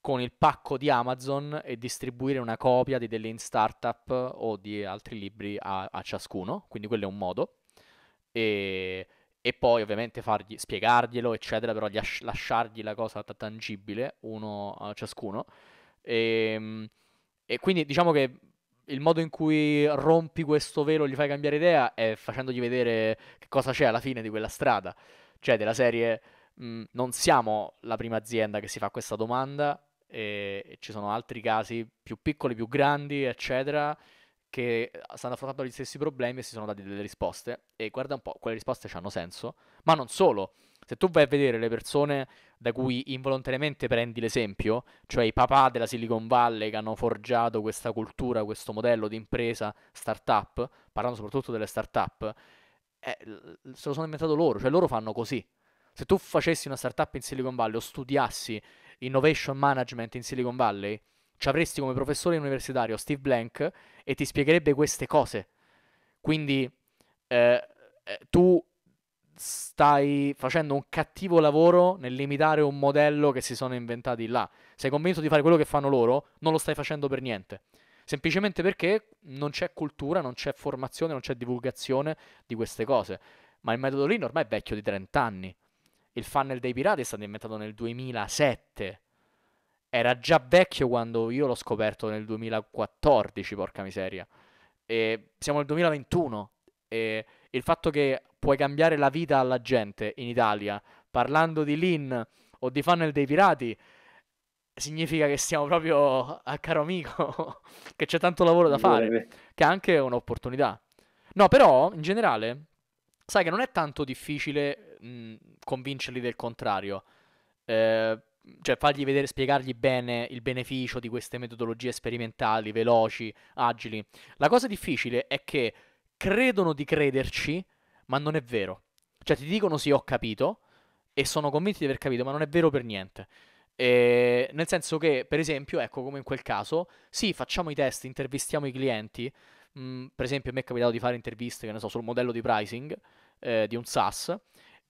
con il pacco di Amazon e distribuire una copia di delle in Startup o di altri libri a, a ciascuno, quindi quello è un modo. E e poi ovviamente fargli, spiegarglielo, eccetera, però as- lasciargli la cosa tangibile, uno a ciascuno. E, ehm, e, quindi diciamo che il modo in cui rompi questo velo, gli fai cambiare idea, è facendogli vedere che cosa c'è alla fine di quella strada. Cioè, della serie, mh, mhmm, non siamo la prima azienda che si fa questa domanda, e, e ci sono altri casi più piccoli, più grandi, eccetera che eh, stanno affrontando gli stessi problemi e si sono dati delle risposte. E guarda un po', quelle risposte hanno senso. Ma non solo, se tu vai a vedere le persone da cui involontariamente prendi l'esempio, cioè i papà della Silicon Valley che hanno forgiato questa cultura, questo modello di impresa startup, parlando soprattutto delle startup, eh, se lo sono inventato loro, cioè loro fanno così. Se tu facessi una startup in Silicon Valley o studiassi innovation management in Silicon Valley, ci avresti come professore universitario Steve Blank e ti spiegherebbe queste cose. Quindi eh, eh, tu stai facendo un cattivo lavoro nel limitare un modello che si sono inventati là. Sei convinto di fare quello che fanno loro? Non lo stai facendo per niente. Semplicemente perché non c'è cultura, non c'è formazione, non c'è divulgazione di queste cose. Ma il metodo Lean ormai è vecchio di 30 anni. Il funnel dei pirati è stato inventato nel 2007 era già vecchio quando io l'ho scoperto nel 2014, porca miseria. E siamo nel 2021 e il fatto che puoi cambiare la vita alla gente in Italia parlando di Lin o di Funnel dei Pirati significa che siamo proprio a caro amico, che c'è tanto lavoro da fare, che è anche un'opportunità. No, però in generale, sai che non è tanto difficile mh, convincerli del contrario. Eh, cioè fargli vedere, spiegargli bene il beneficio di queste metodologie sperimentali, veloci, agili. La cosa difficile è che credono di crederci, ma non è vero. Cioè ti dicono sì, ho capito, e sono convinti di aver capito, ma non è vero per niente. E nel senso che, per esempio, ecco come in quel caso, sì, facciamo i test, intervistiamo i clienti. Mm, per esempio, a me è capitato di fare interviste, che ne so, sul modello di pricing eh, di un SaaS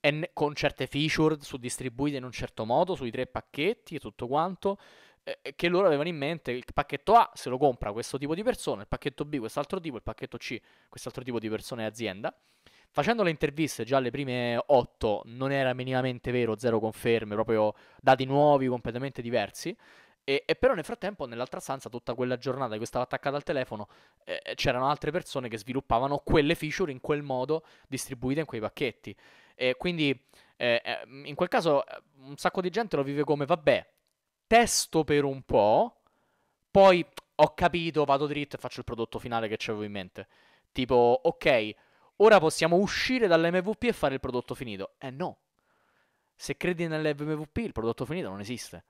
e con certe feature su distribuite in un certo modo, sui tre pacchetti e tutto quanto, eh, eh, che loro avevano in mente il pacchetto A se lo compra questo tipo di persona, il pacchetto B quest'altro tipo, il pacchetto C quest'altro tipo di persona e azienda. Facendo le interviste già le prime 8 non era minimamente vero, zero conferme, proprio dati nuovi, completamente diversi. E, e, però nel frattempo, nell'altra stanza, tutta quella giornata che stava attaccata al telefono, eh, eh c'erano altre persone che sviluppavano quelle feature in quel modo distribuite in quei pacchetti. E quindi eh, eh, in quel caso eh, un sacco di gente lo vive come vabbè, testo per un po', poi ho capito, vado dritto e faccio il prodotto finale che avevo in mente. Tipo, ok, ora possiamo uscire dall'MVP e fare il prodotto finito. Eh no. Se credi nell'MVP, il prodotto finito non esiste.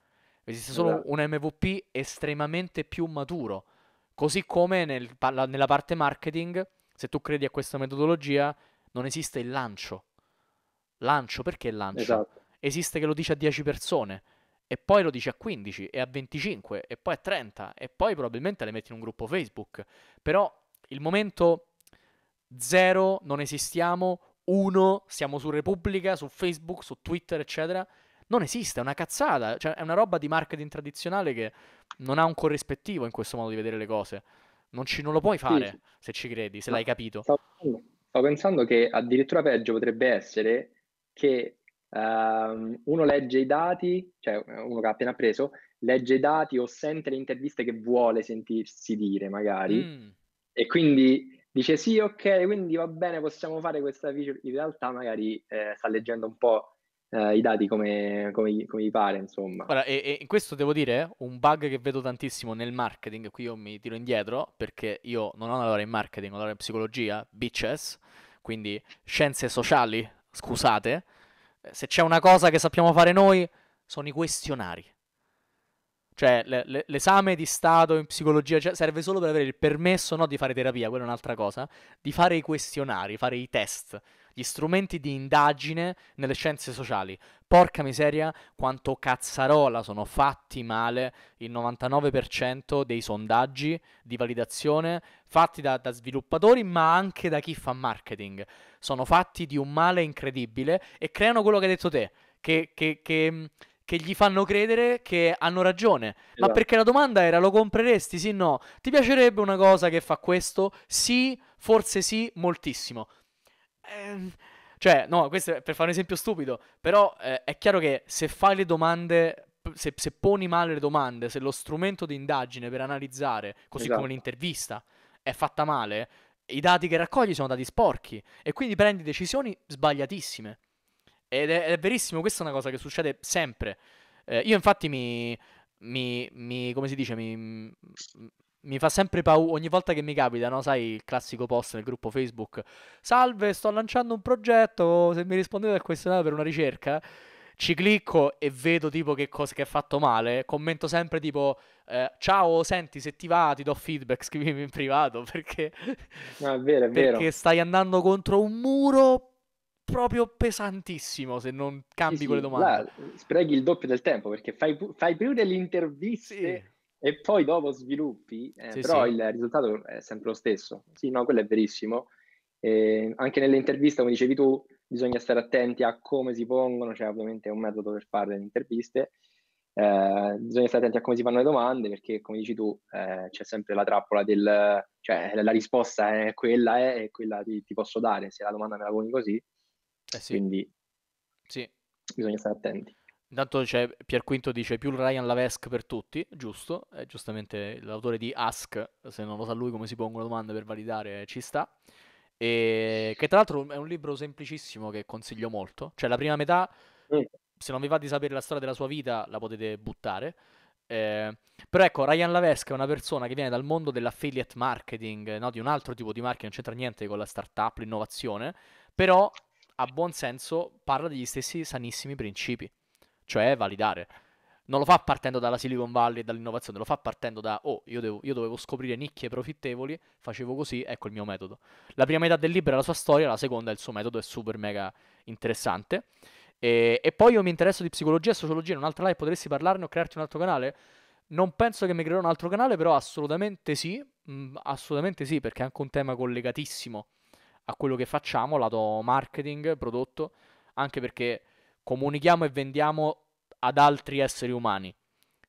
Esiste solo esatto. un MVP estremamente più maturo. Così come nel, nella parte marketing, se tu credi a questa metodologia, non esiste il lancio lancio, perché lancio? Esatto. Esiste che lo dice a 10 persone e poi lo dice a 15 e a 25 e poi a 30 e poi probabilmente le metti in un gruppo Facebook. Però il momento zero, non esistiamo, uno, siamo su Repubblica, su Facebook, su Twitter, eccetera, non esiste, è una cazzata, cioè è una roba di marketing tradizionale che non ha un corrispettivo in questo modo di vedere le cose. Non, ci, non lo puoi fare sì, sì. se ci credi, se no, l'hai capito. Stavo pensando, stavo pensando che addirittura peggio potrebbe essere che um, uno legge i dati, cioè uno che ha appena preso, legge i dati o sente le interviste che vuole sentirsi dire magari mm. e quindi dice sì ok quindi va bene possiamo fare questa feature in realtà magari eh, sta leggendo un po' eh, i dati come, come, come, gli pare insomma Ora, e, e in questo devo dire un bug che vedo tantissimo nel marketing qui io mi tiro indietro perché io non ho una laurea in marketing ho una laurea in psicologia bitches quindi scienze sociali scusate, eh, se c'è una cosa che sappiamo fare noi, sono i questionari. Cioè, le, le, l'esame di Stato in psicologia cioè, serve solo per avere il permesso, no, di fare terapia, quella è un'altra cosa, di fare i questionari, fare i test gli strumenti di indagine nelle scienze sociali. Porca miseria, quanto cazzarola sono fatti male il 99% dei sondaggi di validazione fatti da, da sviluppatori, ma anche da chi fa marketing. Sono fatti di un male incredibile e creano quello che hai detto te, che, che, che mm, che gli fanno credere che hanno ragione. Ma no. Esatto. perché la domanda era: lo compreresti? Sì, no. Ti piacerebbe una cosa che fa questo? Sì, forse sì, moltissimo ehm... Cioè, no, questo è per fare un esempio stupido, però eh, è chiaro che se fai le domande, se, se, poni male le domande, se lo strumento di indagine per analizzare, così esatto. come l'intervista, è fatta male, i dati che raccogli sono dati sporchi e quindi prendi decisioni sbagliatissime. Ed è, è verissimo, questa è una cosa che succede sempre. Eh, io infatti mi, mi, mi, come si dice, mi, mi fa sempre paura ogni volta che mi capita, no? Sai, il classico post nel gruppo Facebook. Salve, sto lanciando un progetto. Se mi rispondete al questionario per una ricerca, ci clicco e vedo tipo che cosa che è fatto male. Commento sempre tipo. Eh, ciao, senti, se ti va, ti do feedback, scrivimi in privato. Perché, no, ah, è vero, è vero. perché stai andando contro un muro proprio pesantissimo se non cambi sì, quelle domande. Là, sprechi il doppio del tempo perché fai, fai prima delle interviste sì e poi dopo sviluppi, eh, sì, però sì. il risultato è sempre lo stesso. Sì, no, quello è verissimo. Eh, anche nelle interviste, come dicevi tu, bisogna stare attenti a come si pongono, cioè, ovviamente è un metodo per fare le interviste, eh, bisogna stare attenti a come si fanno le domande, perché come dici tu eh, c'è sempre la trappola del, cioè la risposta è quella è quella ti, ti, posso dare, se la domanda me la poni così. Eh sì. Quindi sì. bisogna stare attenti. Intanto c'è Quinto dice più il Ryan Lavesque per tutti, giusto, è giustamente l'autore di Ask, se non lo sa lui come si pongono domande per validare ci sta, e che tra l'altro è un libro semplicissimo che consiglio molto, cioè la prima metà, mm. se non vi va di sapere la storia della sua vita la potete buttare, eh, però ecco, Ryan Lavesque è una persona che viene dal mondo dell'affiliate marketing, no? di un altro tipo di marketing, non c'entra niente con la startup, l'innovazione, però a buon senso parla degli stessi sanissimi principi cioè validare. Non lo fa partendo dalla Silicon Valley e dall'innovazione, lo fa partendo da, oh, io, devo, io dovevo scoprire nicchie profittevoli, facevo così, ecco il mio metodo. La prima metà del libro è la sua storia, la seconda è il suo metodo, è super mega interessante. E, e poi io mi interesso di psicologia e sociologia, in un'altra live potresti parlarne o crearti un altro canale? Non penso che mi creerò un altro canale, però assolutamente sì, mh, mm, assolutamente sì, perché è anche un tema collegatissimo a quello che facciamo, lato marketing, prodotto, anche perché comunichiamo e vendiamo ad altri esseri umani.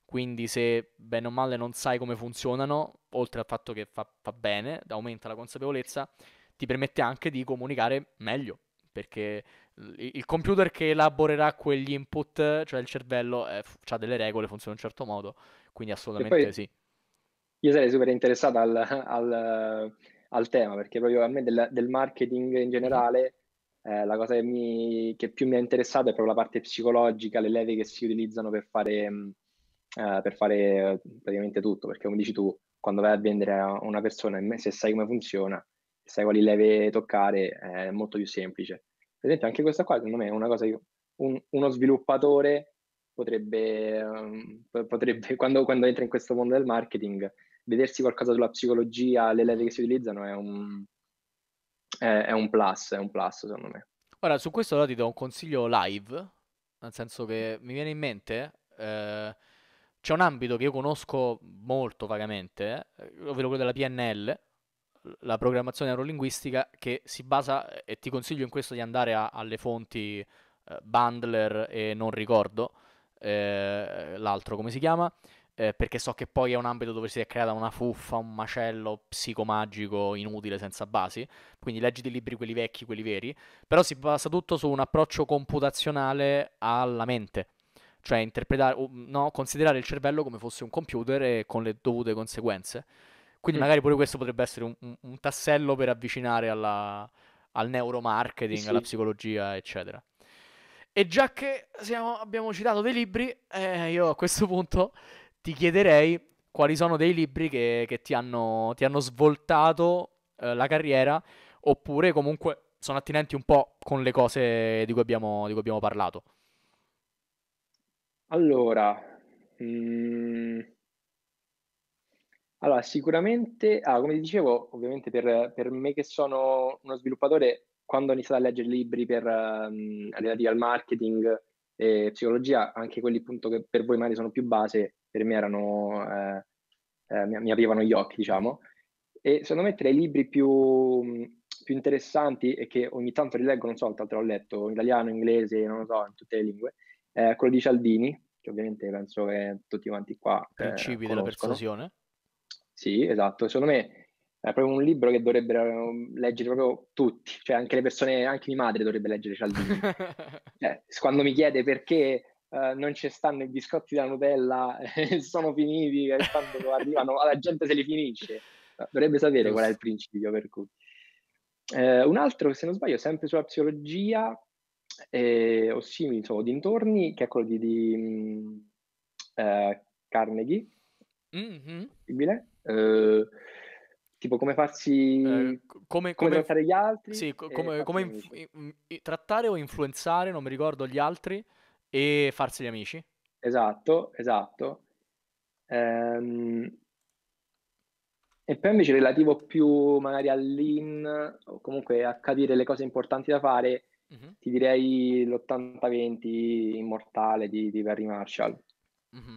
Quindi se bene o male non sai come funzionano, oltre al fatto che fa, fa bene, aumenta la consapevolezza, ti permette anche di comunicare meglio, perché il computer che elaborerà quegli input, cioè il cervello, eh, ha delle regole, funziona in un certo modo, quindi assolutamente poi, sì. Io sarei super interessato al, al, al tema, perché proprio a me del, del marketing in mhm. generale eh, la cosa che, mi, che, più mi ha interessato è proprio la parte psicologica, le leve che si utilizzano per fare, mm, eh, per fare eh, praticamente tutto, perché come dici tu, quando vai a vendere a una persona, se sai come funziona, sai quali leve toccare, è molto più semplice. Per esempio anche questa qua, secondo me, è una cosa che un, uno sviluppatore potrebbe, ehm, potrebbe quando, quando entra in questo mondo del marketing, vedersi qualcosa sulla psicologia, le leve che si utilizzano, è un è, è un plus, è un plus secondo me. Ora, su questo allora ti do un consiglio live, nel senso che mi viene in mente, eh, c'è un ambito che io conosco molto vagamente, eh, ovvero quello della PNL, la programmazione neurolinguistica, che si basa, e ti consiglio in questo di andare a, alle fonti eh, Bandler e non ricordo, eh, l'altro come si chiama, eh, perché so che poi è un ambito dove si è creata una fuffa, un macello psicomagico inutile senza basi, quindi leggi dei libri quelli vecchi, quelli veri, però si basa tutto su un approccio computazionale alla mente, cioè interpretare, no, considerare il cervello come fosse un computer e con le dovute conseguenze. Quindi mm. magari pure questo potrebbe essere un, un, un tassello per avvicinare alla, al neuromarketing, sì. alla psicologia, eccetera. E già che siamo, abbiamo citato dei libri, eh, io a questo punto ti chiederei quali sono dei libri che, che ti, hanno, ti, hanno, svoltato eh, la carriera oppure comunque sono attinenti un po' con le cose di cui abbiamo, di cui abbiamo parlato. Allora, mh... Mm, allora, sicuramente, ah, come dicevo, ovviamente per, per, me che sono uno sviluppatore, quando ho iniziato a leggere libri per, um, relativi al marketing e psicologia, anche quelli appunto che per voi magari sono più base, per me erano, eh, eh, mi, mi aprivano gli occhi, diciamo. E secondo me tra i libri più, più interessanti e che ogni tanto rileggo, non so, l'altro l'ho letto in italiano, in inglese, non lo so, in tutte le lingue, è quello di Cialdini, che ovviamente penso che tutti quanti qua... Eh, Principi della persuasione. Sì, esatto. Secondo me è proprio un libro che dovrebbero ehm, leggere proprio tutti, cioè anche le persone, anche mia madre dovrebbe leggere Cialdini. cioè, quando mi chiede perché eh, non ci stanno i biscotti da Nutella, e sono finiti, quando arrivano, la gente se li finisce. Eh, dovrebbe sapere qual è il principio per cui. Uh, un altro, se non sbaglio, sempre sulla psicologia, eh, o simili, insomma, dintorni, che è quello di, di uh, Carnegie, mm-hmm. Uh, tipo come farsi eh, come, come, come, trattare gli altri sì, come, come inf- trattare o influenzare non mi ricordo gli altri e farsi gli amici. Esatto, esatto. Ehm, e poi invece relativo più magari all'in o comunque a capire le cose importanti da fare, mm-hmm. ti direi l'80-20 immortale di, di Perry Marshall. Mm-hmm.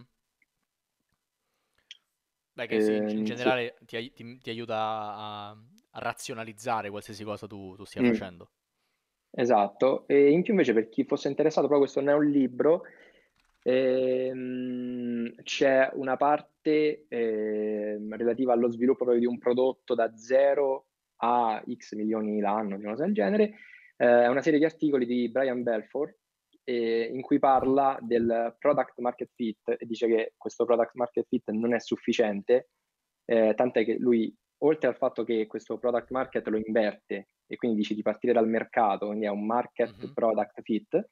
Beh, che sì, in, in ehm, generale sì. ti, ti, ti, aiuta a, a, razionalizzare qualsiasi cosa tu, tu stia mm. facendo. Esatto, e in più invece per chi fosse interessato, poi questo non è un libro, ehm, c'è una parte ehm, relativa allo sviluppo proprio di un prodotto da zero a x milioni l'anno, di una cosa del genere, eh, è una serie di articoli di Brian Belfort eh, in cui parla del product market fit e dice che questo product market fit non è sufficiente, eh, tant'è che lui oltre al fatto che questo product market lo inverte e quindi dici di partire dal mercato, quindi è un market mm-hmm. product fit,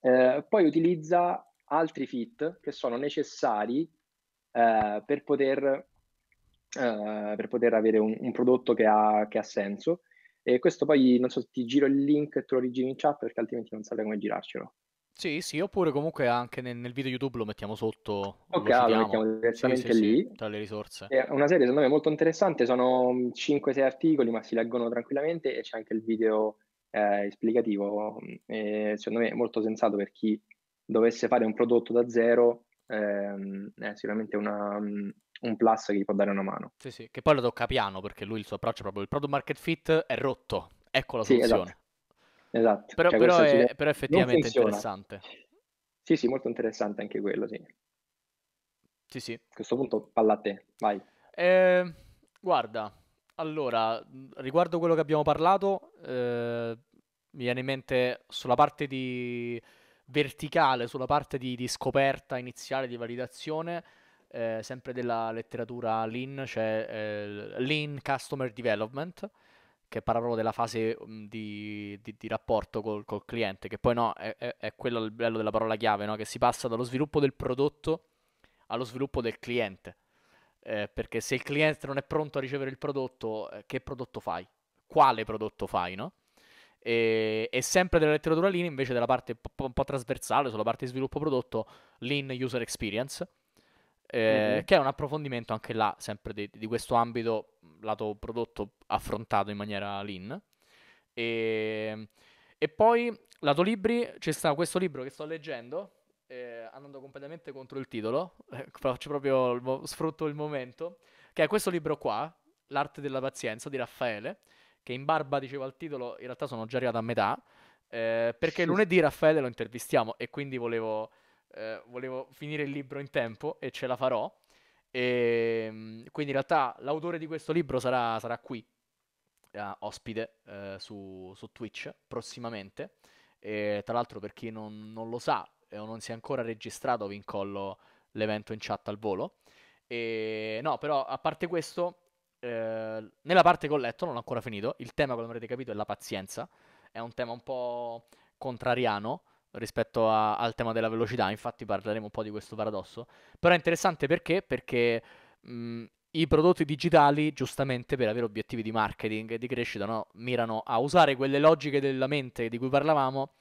eh, poi utilizza altri fit che sono necessari eh, per, poter, eh, per, poter, avere un, un prodotto che ha, che ha, senso. E questo poi, non so, ti giro il link e te lo rigiro in chat perché altrimenti non saprei come girarcelo. Sì, sì, oppure comunque anche nel, nel video YouTube lo mettiamo sotto. Ok, oh, lo, lo mettiamo direttamente sì, sì, lì. Sì, tra le risorse. È eh, una serie secondo me molto interessante, sono 5-6 articoli ma si leggono tranquillamente e c'è anche il video eh, esplicativo, mm, e secondo me è molto sensato per chi dovesse fare un prodotto da zero, ehm, è sicuramente una, mm, un plus che gli può dare una mano. Sì, sì, che poi lo tocca piano perché lui il suo approccio è proprio il product market fit è rotto, ecco la esatto. soluzione. Esatto. Esatto. Però, cioè, però, è, però effettivamente interessante. Sì, sì, molto interessante anche quello, sì. Sì, sì. A questo punto palla a te, vai. Eh, guarda, allora, riguardo quello che abbiamo parlato, eh, mi viene in mente sulla parte di verticale, sulla parte di, di scoperta iniziale, di validazione, eh, sempre della letteratura Lean, cioè eh, Lean Customer Development, che parla proprio della fase mhmm, di, di, di rapporto col, col, cliente, che poi no, è, è, è, quello il bello della parola chiave, no? che si passa dallo sviluppo del prodotto allo sviluppo del cliente. Eh, perché se il cliente non è pronto a ricevere il prodotto, eh, che prodotto fai? Quale prodotto fai, no? E, e sempre della letteratura lean, invece della parte un po', un po' trasversale, sulla parte di sviluppo prodotto, lean user experience, eh, mm-hmm. che è un approfondimento anche là, sempre di, di, questo ambito, lato prodotto affrontato in maniera lean. E, ehm, e poi, lato libri, c'è stato questo libro che sto leggendo, eh, andando completamente contro il titolo, eh, faccio proprio, il mo- sfrutto il momento, che è questo libro qua, L'arte della pazienza di Raffaele, che in barba dicevo al titolo, in realtà sono già arrivato a metà, eh, perché lunedì Raffaele lo intervistiamo e quindi volevo eh, volevo finire il libro in tempo e ce la farò. E, ehm, quindi in realtà l'autore di questo libro sarà, sarà qui, eh, ospite, eh, su, su, Twitch prossimamente. E, tra l'altro per chi non, non lo sa eh, o non si è ancora registrato vi incollo l'evento in chat al volo. E, no, però a parte questo, eh, nella parte che ho letto, non ho ancora finito, il tema, come avrete capito, è la pazienza. È un tema un po' contrariano, rispetto a, al tema della velocità, infatti parleremo un po' di questo paradosso, però è interessante perché? Perché mh, i prodotti digitali, giustamente per avere obiettivi di marketing e di crescita, no? mirano a usare quelle logiche della mente di cui parlavamo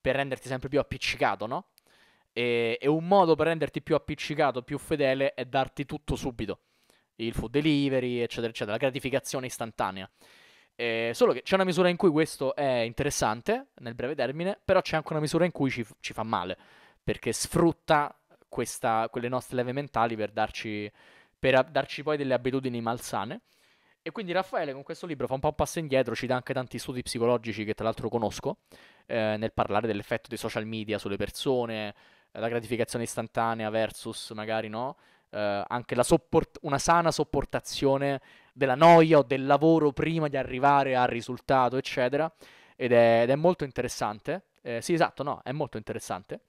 per renderti sempre più appiccicato, no? E, e un modo per renderti più appiccicato, più fedele, è darti tutto subito. Il food delivery, eccetera, eccetera, la gratificazione istantanea. Eh, solo che c'è una misura in cui questo è interessante nel breve termine, però c'è anche una misura in cui ci, ci fa male, perché sfrutta questa, quelle nostre leve mentali per darci, per darci poi delle abitudini malsane. E quindi Raffaele con questo libro fa un po' un passo indietro, ci dà anche tanti studi psicologici che tra l'altro conosco, eh, nel parlare dell'effetto dei social media sulle persone, la gratificazione istantanea versus magari no, eh, anche sopport- una sana sopportazione della noia o del lavoro prima di arrivare al risultato, eccetera. Ed è, ed è molto interessante. Eh, sì, esatto, no, è molto interessante.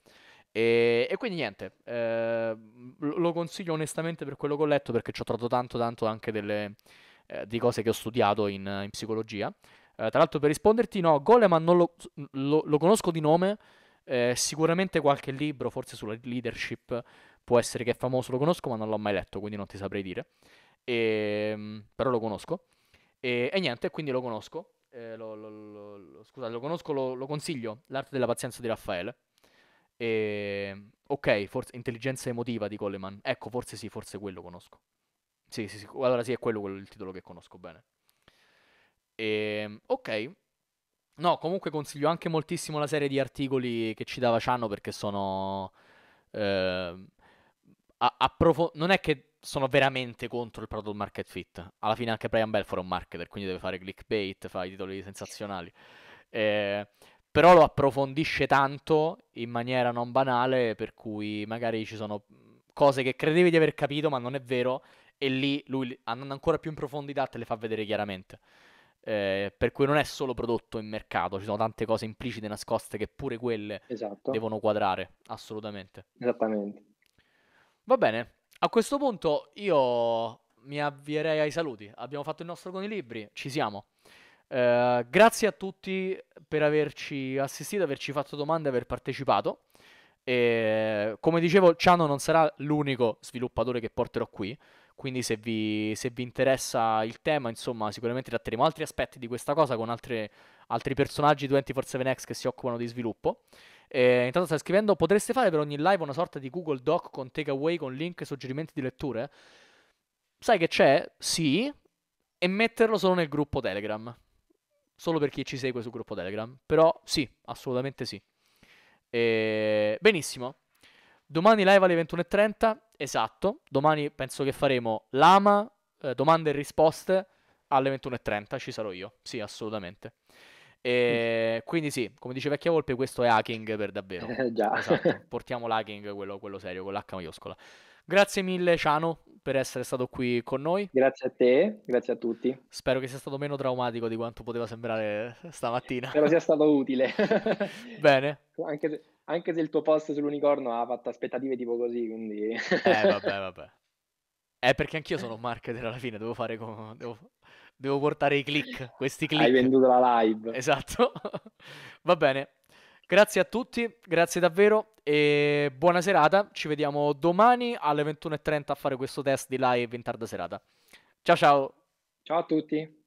E, e quindi niente, eh, lo consiglio onestamente per quello che ho letto perché ci ho trovato tanto, tanto anche delle, eh, di cose che ho studiato in, in psicologia. Eh, tra l'altro, per risponderti, no, Goleman non lo, lo, lo conosco di nome. Eh, sicuramente qualche libro, forse sulla leadership, Può essere che è famoso, lo conosco, ma non l'ho mai letto, quindi non ti saprei dire. E, ehm, però lo conosco. E, e, niente, quindi lo conosco. Eh, lo, lo, lo, scusate, lo conosco, lo, consiglio. L'arte della pazienza di Raffaele. E, ehm, ok, forse intelligenza emotiva di Coleman. Ecco, forse sì, forse quello conosco. Sì, sì, sì. Allora sì, è quello, quello il titolo che conosco bene. E, ehm, ok. No, comunque consiglio anche moltissimo la serie di articoli che ci dava Ciano perché sono... Eh, a, non è che sono veramente contro il product market fit. Alla fine anche Brian Belfort è un marketer, quindi deve fare clickbait, fa i titoli sensazionali. Eh, però lo approfondisce tanto in maniera non banale, per cui magari ci sono cose che credevi di aver capito, ma non è vero, e lì lui, andando ancora più in profondità, te le fa vedere chiaramente. Eh, per cui non è solo prodotto in mercato, ci sono tante cose implicite nascoste che pure quelle esatto. devono quadrare, assolutamente. Esattamente. Va bene, a questo punto io mi avvierei ai saluti. Abbiamo fatto il nostro con i libri, ci siamo. Eh, grazie a tutti per averci assistito, averci fatto domande, aver partecipato. E, come dicevo, Ciano non sarà l'unico sviluppatore che porterò qui. Quindi, se vi, se vi interessa il tema, insomma, sicuramente tratteremo altri aspetti di questa cosa con altre, altri personaggi 24-7X che si occupano di sviluppo. Eh, intanto stai scrivendo, potreste fare per ogni live una sorta di Google Doc con takeaway, con link e suggerimenti di letture? Sai che c'è? Sì. E metterlo solo nel gruppo Telegram. Solo per chi ci segue sul gruppo Telegram. Però sì, assolutamente sì. E... Benissimo. Domani live alle 21.30. Esatto. Domani penso che faremo l'AMA, eh, domande e risposte alle 21.30. Ci sarò io. Sì, assolutamente. Mm. E quindi sì, come dice Vecchia Volpe, questo è hacking per davvero. Eh, già. Esatto. Portiamo l'hacking, quello, quello serio, con l'H maiuscola. Grazie mille Ciano per essere stato qui con noi. Grazie a te, grazie a tutti. Spero che sia stato meno traumatico di quanto poteva sembrare stamattina. Spero sia stato utile. Bene. Anche se, anche se il tuo post sull'unicorno ha fatto aspettative tipo così, quindi... eh vabbè, vabbè. Eh, perché anch'io sono un marketer alla fine, devo fare come... Devo... Devo portare i click, questi click. Hai venduto la live. Esatto. Va bene. Grazie a tutti, grazie davvero e buona serata. Ci vediamo domani alle 21.30 a fare questo test di live in tarda serata. Ciao ciao. Ciao a tutti.